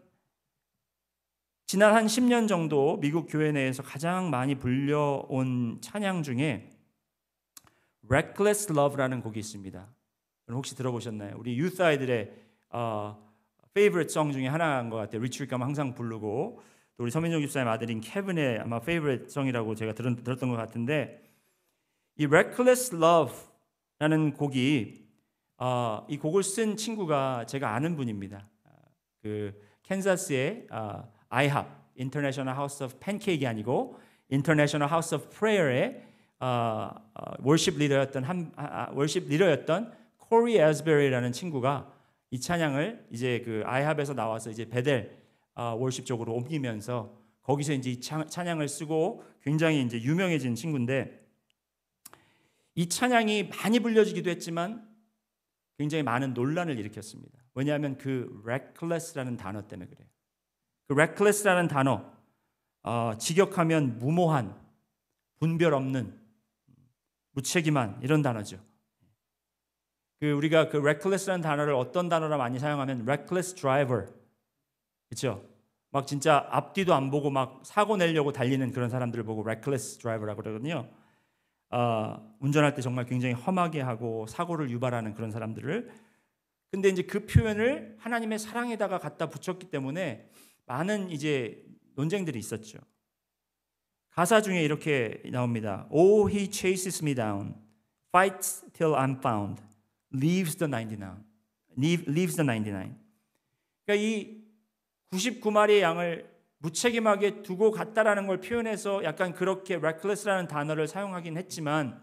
S1: 지난 한 10년 정도 미국 교회 내에서 가장 많이 불려온 찬양 중에 Reckless Love라는 곡이 있습니다. 혹시 들어보셨나요? 우리 유스 아이들의 어, favorite song 중에 하나인 것 같아요. 리치 가 항상 부르고 또 우리 서민정 집사님 아들인 케빈의 아마 favorite song이라고 제가 들었던 것 같은데 이 Reckless Love라는 곡이 어, 이 곡을 쓴 친구가 제가 아는 분입니다. 아, 그 캔자스의 어, 아, IHOP (International House of p a n c a k e 아니고 International House of Prayer의 어, 어, 월십 리더였던 한 아, 월십 리더였던 코리 에스베리라는 친구가 이 찬양을 이제 그 IHOP에서 나와서 이제 베델 어, 월십 쪽으로 옮기면서 거기서 이제 찬양을 쓰고 굉장히 이제 유명해진 친구인데 이 찬양이 많이 불려지기도 했지만 굉장히 많은 논란을 일으켰습니다. 왜냐하면 그 reckless라는 단어 때문에 그래요. 그 reckless라는 단어 어, 직역하면 무모한, 분별 없는, 무책임한 이런 단어죠. 그 우리가 그 reckless라는 단어를 어떤 단어라 많이 사용하면 reckless driver, 그렇죠? 막 진짜 앞뒤도 안 보고 막 사고 내려고 달리는 그런 사람들을 보고 reckless driver라고 그러거든요. 어, 운전할 때 정말 굉장히 험하게 하고 사고를 유발하는 그런 사람들을 근데 이제 그 표현을 하나님의 사랑에다가 갖다 붙였기 때문에 많은 이제 논쟁들이 있었죠. 가사 중에 이렇게 나옵니다. Oh, he chases me down, fights till I'm found, leaves the 99, leaves the 99. 그러니까 이 99마리의 양을 무책임하게 두고 갔다라는 걸 표현해서 약간 그렇게 reckless라는 단어를 사용하긴 했지만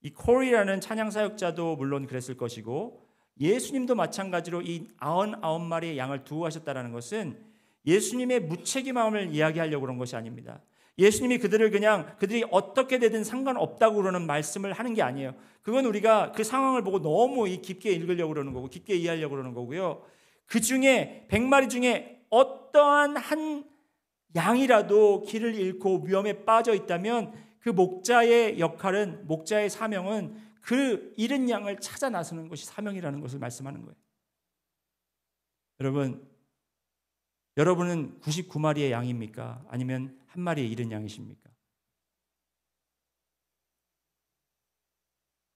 S1: 이 코리라는 찬양 사역자도 물론 그랬을 것이고 예수님도 마찬가지로 이 아흔아홉 마리의 양을 두고 하셨다라는 것은 예수님의 무책임함을 이야기하려고 그런 것이 아닙니다. 예수님이 그들을 그냥 그들이 어떻게 되든 상관없다고 그러는 말씀을 하는 게 아니에요. 그건 우리가 그 상황을 보고 너무 깊게 읽으려고 그러는 거고 깊게 이해하려고 그러는 거고요. 그 중에 1마리 0 0 중에 어떠한 한 양이라도 길을 잃고 위험에 빠져 있다면 그 목자의 역할은 목자의 사명은 그 잃은 양을 찾아 나서는 것이 사명이라는 것을 말씀하는 거예요. 여러분 여러분은 99마리의 양입니까? 아니면 한 마리의 잃은 양이십니까?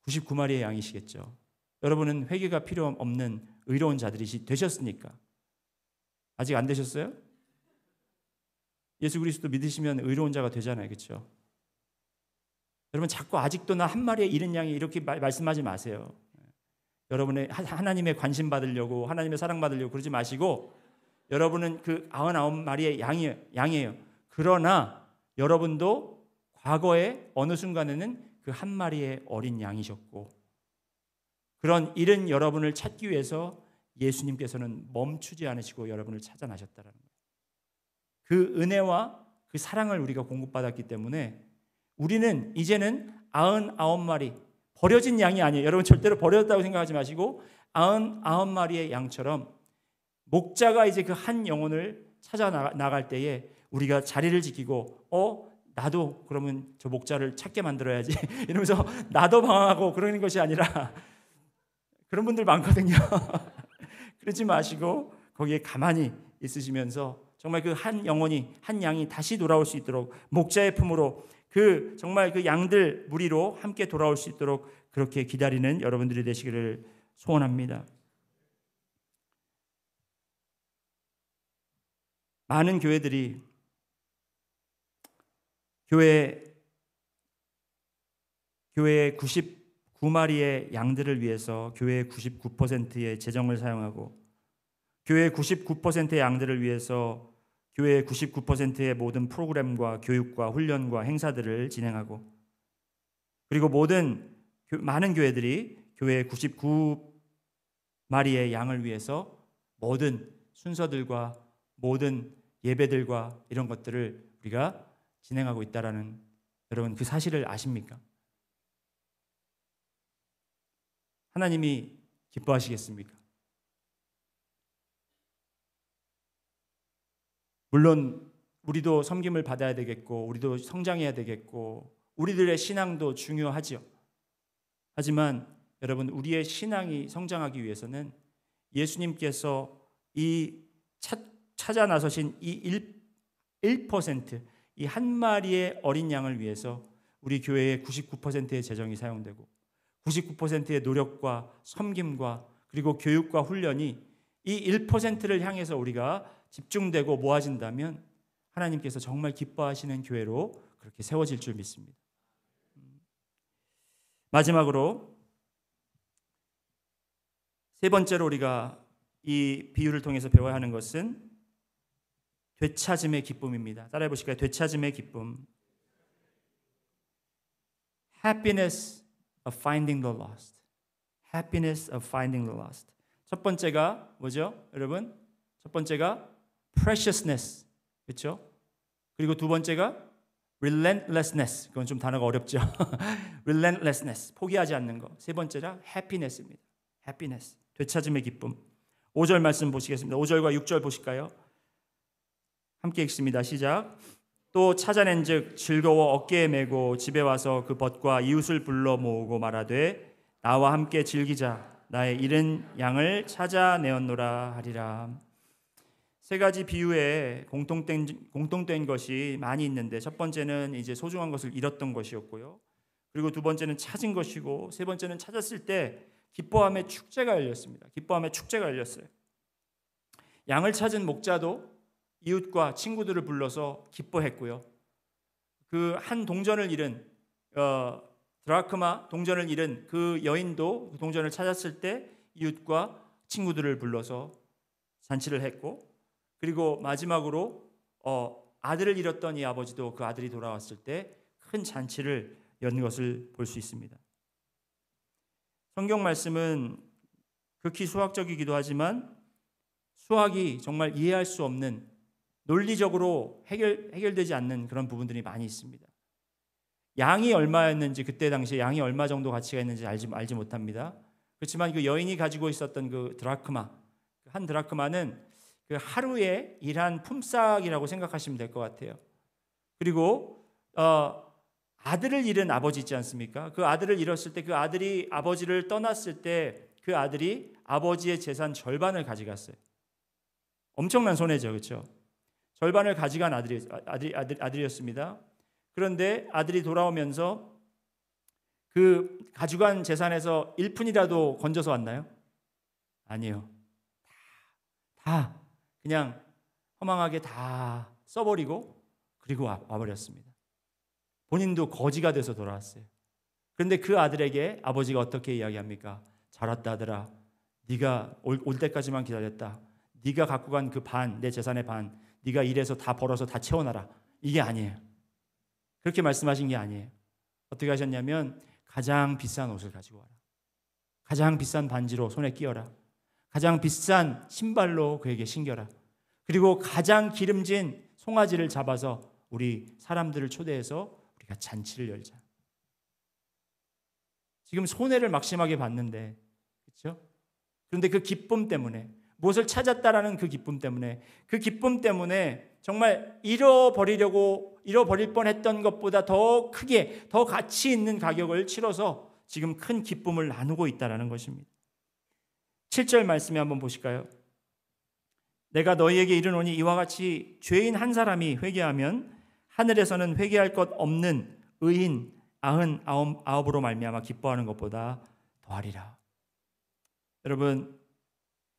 S1: 99마리의 양이시겠죠. 여러분은 회개가 필요 없는 의로운 자들이 되셨습니까? 아직 안 되셨어요? 예수 그리스도 믿으시면 의로운 자가 되잖아요. 그렇죠? 여러분 자꾸 아직도 나 한 마리의 이른 양이 이렇게 말, 말씀하지 마세요. 여러분의 하나님의 관심 받으려고 하나님의 사랑 받으려고 그러지 마시고 여러분은 그 99마리의 양이 양이에요. 그러나 여러분도 과거에 어느 순간에는 그 한 마리의 어린 양이셨고 그런 이른 여러분을 찾기 위해서 예수님께서는 멈추지 않으시고 여러분을 찾아나셨다라는 거예요. 그 은혜와 그 사랑을 우리가 공급받았기 때문에 우리는 이제는 99마리 버려진 양이 아니에요. 여러분 절대로 버렸다고 생각하지 마시고 99마리의 양처럼 목자가 이제 그 한 영혼을 찾아 나갈 때에 우리가 자리를 지키고 어 나도 그러면 저 목자를 찾게 만들어야지 이러면서 나도 방황하고 그러는 것이 아니라 그런 분들 많거든요. 그러지 마시고 거기에 가만히 있으시면서 정말 그 한 영혼이 한 양이 다시 돌아올 수 있도록 목자의 품으로 그 정말 그 양들 무리로 함께 돌아올 수 있도록 그렇게 기다리는 여러분들이 되시기를 소원합니다. 많은 교회들이 교회 교회의 90두 마리의 양들을 위해서 교회의 99%의 재정을 사용하고 교회의 99%의 양들을 위해서 교회의 99%의 모든 프로그램과 교육과 훈련과 행사들을 진행하고 그리고 모든 많은 교회들이 교회의 99 마리의 양을 위해서 모든 순서들과 모든 예배들과 이런 것들을 우리가 진행하고 있다라는 여러분 그 사실을 아십니까? 하나님이 기뻐하시겠습니까? 물론 우리도 섬김을 받아야 되겠고 우리도 성장해야 되겠고 우리들의 신앙도 중요하지요. 하지만 여러분 우리의 신앙이 성장하기 위해서는 예수님께서 이 찾아 나서신 이 1%, 이 한 마리의 어린 양을 위해서 우리 교회의 99%의 재정이 사용되고 99%의 노력과 섬김과 그리고 교육과 훈련이 이 1%를 향해서 우리가 집중되고 모아진다면 하나님께서 정말 기뻐하시는 교회로 그렇게 세워질 줄 믿습니다. 마지막으로 세 번째로 우리가 이 비유를 통해서 배워야 하는 것은 되찾음의 기쁨입니다. 따라해 보실까요? 되찾음의 기쁨. happiness of finding the lost. happiness of finding the lost. 첫 번째가 뭐죠? 여러분? 첫 번째가 preciousness. 그렇죠? 그리고 두 번째가 relentlessness. 그건 좀 단어가 어렵죠. relentlessness. 포기하지 않는 거. 세 번째가 happiness입니다. happiness. 되찾음의 기쁨. 5절 말씀 보시겠습니다. 5절과 6절 보실까요? 함께 읽습니다. 시작. 또 찾아낸즉 즐거워 어깨에 메고 집에 와서 그 벗과 이웃을 불러 모으고 말하되 나와 함께 즐기자 나의 잃은 양을 찾아내었노라 하리라. 세 가지 비유에 공통된 공통된 것이 많이 있는데 첫 번째는 이제 소중한 것을 잃었던 것이었고요. 그리고 두 번째는 찾은 것이고 세 번째는 찾았을 때 기뻐함의 축제가 열렸습니다. 기뻐함의 축제가 열렸어요. 양을 찾은 목자도 이웃과 친구들을 불러서 기뻐했고요. 그 한 동전을 잃은 어, 드라크마 동전을 잃은 그 여인도 그 동전을 찾았을 때 이웃과 친구들을 불러서 잔치를 했고 그리고 마지막으로 어, 아들을 잃었던 이 아버지도 그 아들이 돌아왔을 때 큰 잔치를 연 것을 볼 수 있습니다. 성경 말씀은 극히 수학적이기도 하지만 수학이 정말 이해할 수 없는 논리적으로 해결, 해결되지 않는 그런 부분들이 많이 있습니다. 양이 얼마였는지 그때 당시에 양이 얼마 정도 가치가 있는지 알지, 알지 못합니다. 그렇지만 그 여인이 가지고 있었던 그 드라크마 한 드라크마는 그 하루에 일한 품삯이라고 생각하시면 될 것 같아요. 그리고 어, 아들을 잃은 아버지 있지 않습니까? 그 아들을 잃었을 때 그 아들이 아버지를 떠났을 때 그 아들이 아버지의 재산 절반을 가져갔어요. 엄청난 손해죠, 그렇죠? 절반을 가져간 아들이, 아들이, 아들, 아들이었습니다. 그런데 아들이 돌아오면서 그 가져간 재산에서 1푼이라도 건져서 왔나요? 아니요. 다, 다 그냥 허망하게 다 써버리고 그리고 와, 와버렸습니다. 본인도 거지가 돼서 돌아왔어요. 그런데 그 아들에게 아버지가 어떻게 이야기합니까? 잘 왔다 아들아. 네가 올, 올 때까지만 기다렸다. 네가 갖고 간 그 반, 내 재산의 반 네가 일해서 다 벌어서 다 채워놔라. 이게 아니에요. 그렇게 말씀하신 게 아니에요. 어떻게 하셨냐면 가장 비싼 옷을 가지고 와라. 가장 비싼 반지로 손에 끼어라. 가장 비싼 신발로 그에게 신겨라. 그리고 가장 기름진 송아지를 잡아서 우리 사람들을 초대해서 우리가 잔치를 열자. 지금 손해를 막심하게 봤는데, 그렇죠? 그런데 그 기쁨 때문에 무엇을 찾았다라는 그 기쁨 때문에 그 기쁨 때문에 정말 잃어버리려고 잃어버릴 뻔했던 것보다 더 크게 더 가치 있는 가격을 치러서 지금 큰 기쁨을 나누고 있다라는 것입니다. 7절 말씀에 한번 보실까요? 내가 너희에게 이르노니 이와 같이 죄인 한 사람이 회개하면 하늘에서는 회개할 것 없는 의인 아흔 아홉으로 말미암아 기뻐하는 것보다 더하리라. 여러분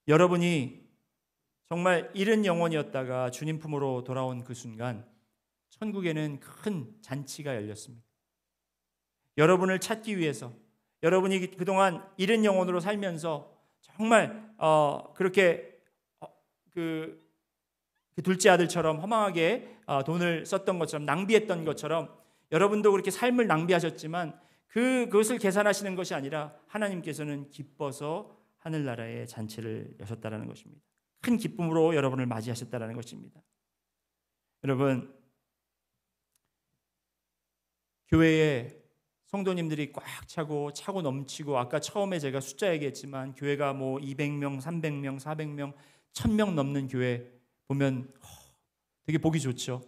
S1: 여러분이 정말 잃은 영혼이었다가 주님 품으로 돌아온 그 순간 천국에는 큰 잔치가 열렸습니다. 여러분을 찾기 위해서 여러분이 그동안 잃은 영혼으로 살면서 정말 어, 그렇게 어, 그, 그, 둘째 아들처럼 허망하게 어, 돈을 썼던 것처럼 낭비했던 것처럼 여러분도 그렇게 삶을 낭비하셨지만 그, 그것을 계산하시는 것이 아니라 하나님께서는 기뻐서 하늘나라의 잔치를 여셨다라는 것입니다. 큰 기쁨으로 여러분을 맞이하셨다라는 것입니다. 여러분 교회에 성도님들이 꽉 차고 차고 넘치고 아까 처음에 제가 숫자 얘기했지만 교회가 뭐 200명, 300명, 400명, 1000명 넘는 교회 보면 되게 보기 좋죠.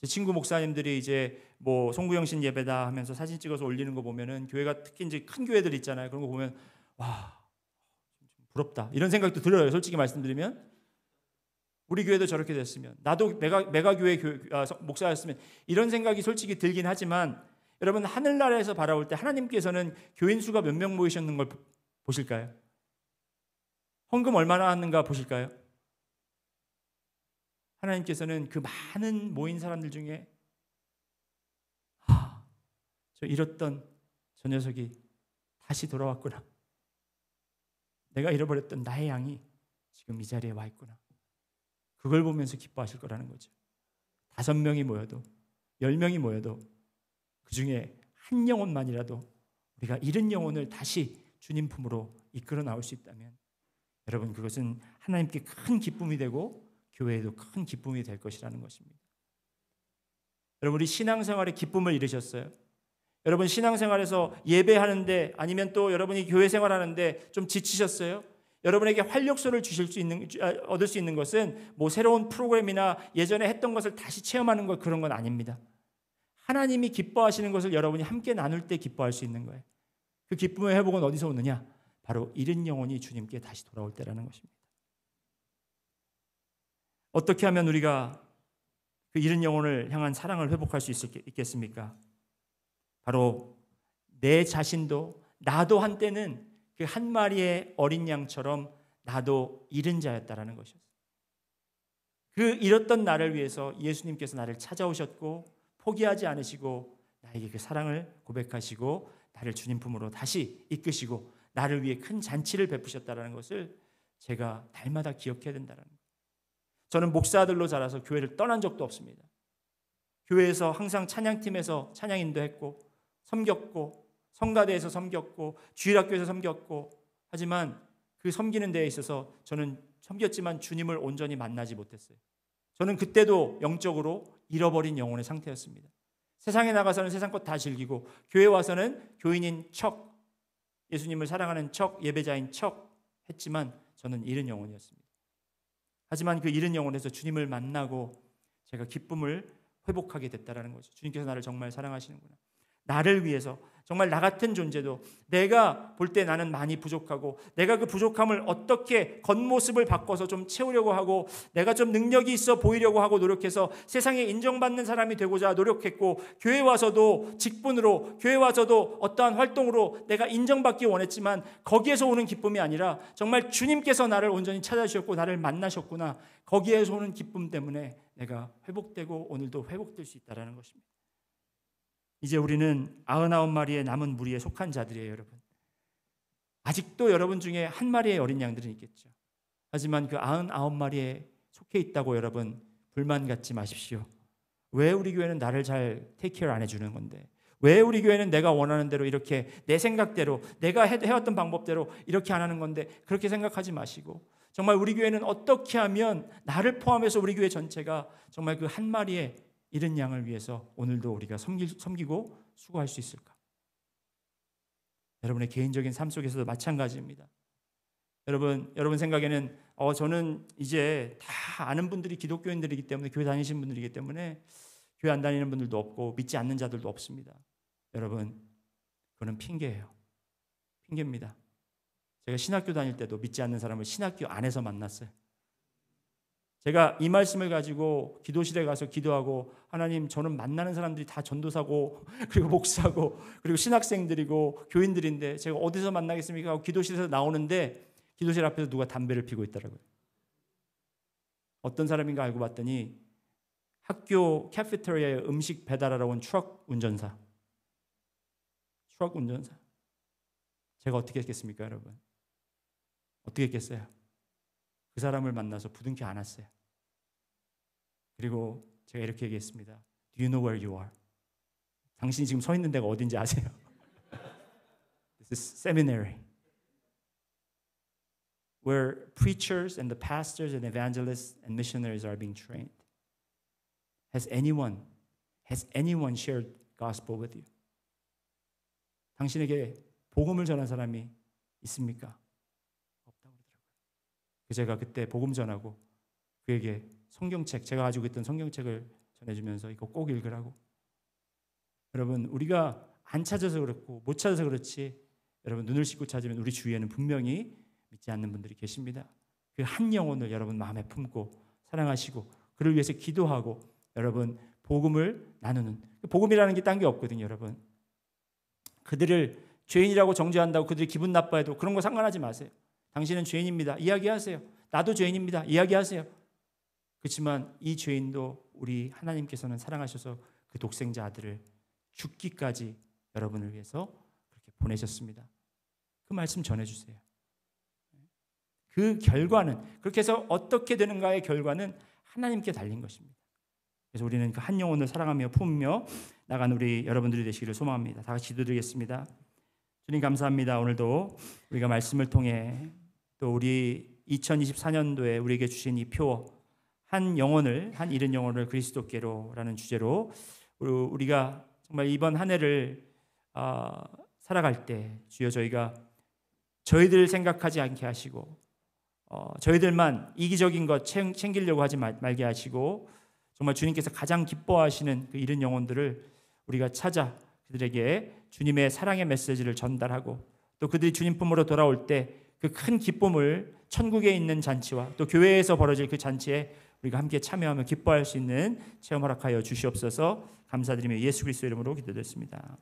S1: 제 친구 목사님들이 이제 뭐 송구영신 예배다 하면서 사진 찍어서 올리는 거 보면은 교회가 특히 이제 큰 교회들 있잖아요. 그런 거 보면 와 부럽다. 이런 생각도 들어요. 솔직히 말씀드리면 우리 교회도 저렇게 됐으면 나도 메가 메가 교회 아, 목사였으면 이런 생각이 솔직히 들긴 하지만 여러분 하늘나라에서 바라볼 때 하나님께서는 교인 수가 몇 명 모이셨는 걸 보실까요? 헌금 얼마나 하는가 보실까요? 하나님께서는 그 많은 모인 사람들 중에 하, 저 잃었던 저 녀석이 다시 돌아왔구나. 내가 잃어버렸던 나의 양이 지금 이 자리에 와 있구나. 그걸 보면서 기뻐하실 거라는 거죠. 다섯 명이 모여도 열 명이 모여도 그 중에 한 영혼만이라도 우리가 잃은 영혼을 다시 주님 품으로 이끌어 나올 수 있다면 여러분 그것은 하나님께 큰 기쁨이 되고 교회에도 큰 기쁨이 될 것이라는 것입니다. 여러분 우리 신앙생활의 기쁨을 잃으셨어요. 여러분 신앙생활에서 예배하는데 아니면 또 여러분이 교회 생활하는데 좀 지치셨어요? 여러분에게 활력소를 주실 수 있는 아, 얻을 수 있는 것은 뭐 새로운 프로그램이나 예전에 했던 것을 다시 체험하는 것 그런 건 아닙니다. 하나님이 기뻐하시는 것을 여러분이 함께 나눌 때 기뻐할 수 있는 거예요. 그 기쁨의 회복은 어디서 오느냐? 바로 잃은 영혼이 주님께 다시 돌아올 때라는 것입니다. 어떻게 하면 우리가 그 잃은 영혼을 향한 사랑을 회복할 수 있겠습니까? 바로 내 자신도 나도 한때는 그 한 마리의 어린 양처럼 나도 잃은 자였다라는 것이었어요. 그 잃었던 나를 위해서 예수님께서 나를 찾아오셨고 포기하지 않으시고 나에게 그 사랑을 고백하시고 나를 주님 품으로 다시 이끄시고 나를 위해 큰 잔치를 베푸셨다라는 것을 제가 날마다 기억해야 된다라는 저는 목사들로 자라서 교회를 떠난 적도 없습니다. 교회에서 항상 찬양팀에서 찬양 인도했고 섬겼고 성가대에서 섬겼고 주일학교에서 섬겼고 하지만 그 섬기는 데에 있어서 저는 섬겼지만 주님을 온전히 만나지 못했어요. 저는 그때도 영적으로 잃어버린 영혼의 상태였습니다. 세상에 나가서는 세상 것 다 즐기고 교회 와서는 교인인 척 예수님을 사랑하는 척 예배자인 척 했지만 저는 잃은 영혼이었습니다. 하지만 그 잃은 영혼에서 주님을 만나고 제가 기쁨을 회복하게 됐다라는 거죠. 주님께서 나를 정말 사랑하시는구나. 나를 위해서 정말 나 같은 존재도 내가 볼 때 나는 많이 부족하고 내가 그 부족함을 어떻게 겉모습을 바꿔서 좀 채우려고 하고 내가 좀 능력이 있어 보이려고 하고 노력해서 세상에 인정받는 사람이 되고자 노력했고 교회 와서도 직분으로 교회 와서도 어떠한 활동으로 내가 인정받기 원했지만 거기에서 오는 기쁨이 아니라 정말 주님께서 나를 온전히 찾아주셨고 나를 만나셨구나 거기에서 오는 기쁨 때문에 내가 회복되고 오늘도 회복될 수 있다라는 것입니다. 이제 우리는 아흔아홉 마리의 남은 무리에 속한 자들이에요, 여러분. 아직도 여러분 중에 한 마리의 어린 양들은 있겠죠. 하지만 그 아흔아홉 마리에 속해 있다고 여러분 불만 갖지 마십시오. 왜 우리 교회는 나를 잘 테이크를 안 해주는 건데? 왜 우리 교회는 내가 원하는 대로 이렇게 내 생각대로 내가 해왔던 방법대로 이렇게 안 하는 건데 그렇게 생각하지 마시고 정말 우리 교회는 어떻게 하면 나를 포함해서 우리 교회 전체가 정말 그 한 마리의 이런 양을 위해서 오늘도 우리가 섬기, 섬기고 수고할 수 있을까? 여러분의 개인적인 삶 속에서도 마찬가지입니다. 여러분, 여러분 생각에는 어 저는 이제 다 아는 분들이 기독교인들이기 때문에 교회 다니신 분들이기 때문에 교회 안 다니는 분들도 없고 믿지 않는 자들도 없습니다. 여러분, 그거는 핑계예요. 핑계입니다. 제가 신학교 다닐 때도 믿지 않는 사람을 신학교 안에서 만났어요. 제가 이 말씀을 가지고 기도실에 가서 기도하고 하나님 저는 만나는 사람들이 다 전도사고 그리고 목사고 그리고 신학생들이고 교인들인데 제가 어디서 만나겠습니까 하고 기도실에서 나오는데 기도실 앞에서 누가 담배를 피고 있더라고요. 어떤 사람인가 알고 봤더니 학교 캐피테리아에 음식 배달하러 온추럭 운전사. 추럭 운전사. 제가 어떻게 했겠습니까, 여러분? 어떻게 했겠어요? 그 사람을 만나서 부둥켜 안았어요. 그리고 제가 이렇게 얘기했습니다. Do you know where you are? 당신이 지금 서 있는 데가 어딘지 아세요? This is seminary. Where preachers and the pastors and evangelists and missionaries are being trained. Has anyone, has anyone shared gospel with you? 당신에게 복음을 전한 사람이 있습니까? 제가 그때 복음 전하고 그에게 성경책 제가 가지고 있던 성경책을 전해주면서 이거 꼭 읽으라고 여러분 우리가 안 찾아서 그렇고 못 찾아서 그렇지 여러분 눈을 씻고 찾으면 우리 주위에는 분명히 믿지 않는 분들이 계십니다. 그 한 영혼을 여러분 마음에 품고 사랑하시고 그를 위해서 기도하고 여러분 복음을 나누는 그 복음이라는 게 딴 게 없거든요, 여러분. 그들을 죄인이라고 정죄한다고 그들이 기분 나빠해도 그런 거 상관하지 마세요. 당신은 죄인입니다. 이야기하세요. 나도 죄인입니다. 이야기하세요. 그렇지만 이 죄인도 우리 하나님께서는 사랑하셔서 그 독생자 아들을 죽기까지 여러분을 위해서 그렇게 보내셨습니다. 그 말씀 전해주세요. 그 결과는 그렇게 해서 어떻게 되는가의 결과는 하나님께 달린 것입니다. 그래서 우리는 그 한 영혼을 사랑하며 품며 나간 우리 여러분들이 되시기를 소망합니다. 다 같이 기도드리겠습니다. 주님 감사합니다. 오늘도 우리가 말씀을 통해 또 우리 2024년도에 우리에게 주신 이표어한 영혼을 한 잃은 영혼을 그리스도께로라는 주제로 우리가 정말 이번 한 해를 어, 살아갈 때 주여 저희가 저희들 생각하지 않게 하시고 어, 저희들만 이기적인 것 챙, 기려고 하지 말, 말게 하시고 정말 주님께서 가장 기뻐하시는 그 잃은 영혼들을 우리가 찾아 그들에게 주님의 사랑의 메시지를 전달하고 또 그들이 주님 품으로 돌아올 때 그큰 기쁨을 천국에 있는 잔치와 또 교회에서 벌어질 그 잔치에 우리가 함께 참여하며 기뻐할 수 있는 체험 허락하여 주시옵소서 감사드리며 예수 그리스도 이름으로 기도드렸습니다.